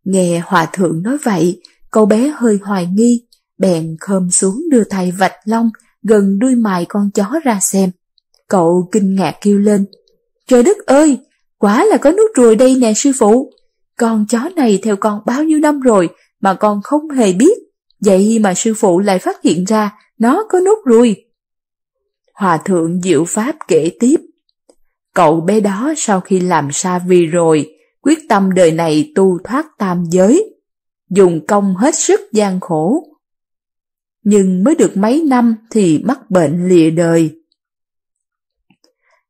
Nghe hòa thượng nói vậy, cậu bé hơi hoài nghi, bèn khom xuống đưa tay vạch lông gần đuôi mài con chó ra xem. Cậu kinh ngạc kêu lên, trời đất ơi, quả là có nốt ruồi đây nè sư phụ. Con chó này theo con bao nhiêu năm rồi mà con không hề biết, vậy mà sư phụ lại phát hiện ra nó có nốt ruồi. Hòa thượng Diệu Pháp kể tiếp. Cậu bé đó sau khi làm sa vi rồi, quyết tâm đời này tu thoát tam giới, dùng công hết sức gian khổ. Nhưng mới được mấy năm thì mắc bệnh lìa đời.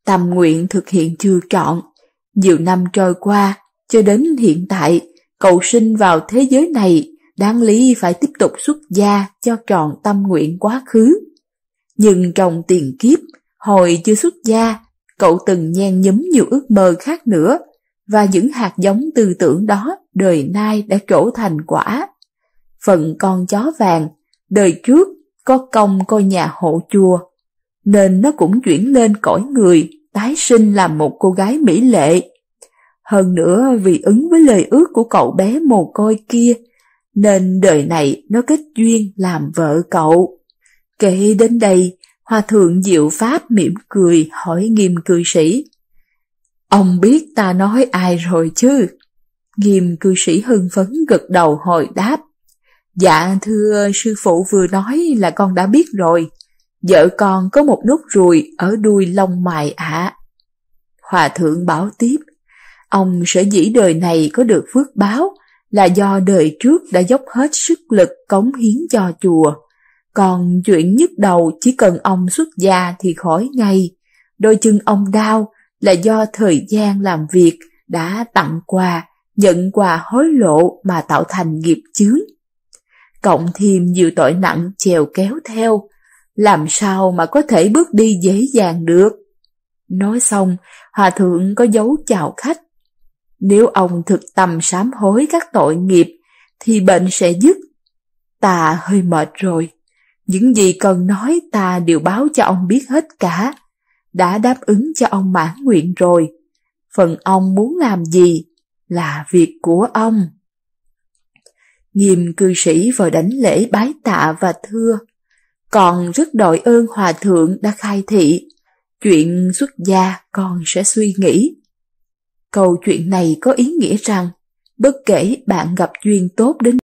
Tâm nguyện thực hiện chưa trọn, nhiều năm trôi qua, cho đến hiện tại, cậu sinh vào thế giới này, đáng lý phải tiếp tục xuất gia cho tròn tâm nguyện quá khứ. Nhưng trong tiền kiếp, hồi chưa xuất gia, cậu từng nhen nhấm nhiều ước mơ khác nữa, và những hạt giống tư tưởng đó đời nay đã trổ thành quả. Phận con chó vàng, đời trước có công coi nhà hộ chùa, nên nó cũng chuyển lên cõi người, tái sinh làm một cô gái mỹ lệ. Hơn nữa vì ứng với lời ước của cậu bé mồ côi kia, nên đời này nó kết duyên làm vợ cậu. Kể đến đây, Hòa thượng Diệu Pháp mỉm cười hỏi nghiêm cư sĩ. Ông biết ta nói ai rồi chứ? Nghiêm cư sĩ hưng phấn gật đầu hồi đáp. Dạ thưa sư phụ vừa nói là con đã biết rồi. Vợ con có một nốt ruồi ở đuôi lông mày ạ. Hòa thượng bảo tiếp. Ông sẽ dĩ đời này có được phước báo là do đời trước đã dốc hết sức lực cống hiến cho chùa còn chuyện nhức đầu chỉ cần ông xuất gia thì khỏi ngay. Đôi chân ông đau là do thời gian làm việc đã tặng quà, nhận quà hối lộ mà tạo thành nghiệp chướng. Cộng thêm nhiều tội nặng chèo kéo theo, làm sao mà có thể bước đi dễ dàng được. Nói xong, Hòa Thượng có dấu chào khách. Nếu ông thực tâm sám hối các tội nghiệp, thì bệnh sẽ dứt. Ta hơi mệt rồi, những gì cần nói ta đều báo cho ông biết hết cả. Đã đáp ứng cho ông mãn nguyện rồi. Phần ông muốn làm gì là việc của ông. Nghiêm cư sĩ vội đánh lễ bái tạ và thưa. Còn rất đội ơn hòa thượng đã khai thị. Chuyện xuất gia con sẽ suy nghĩ. Câu chuyện này có ý nghĩa rằng, bất kể bạn gặp duyên tốt đến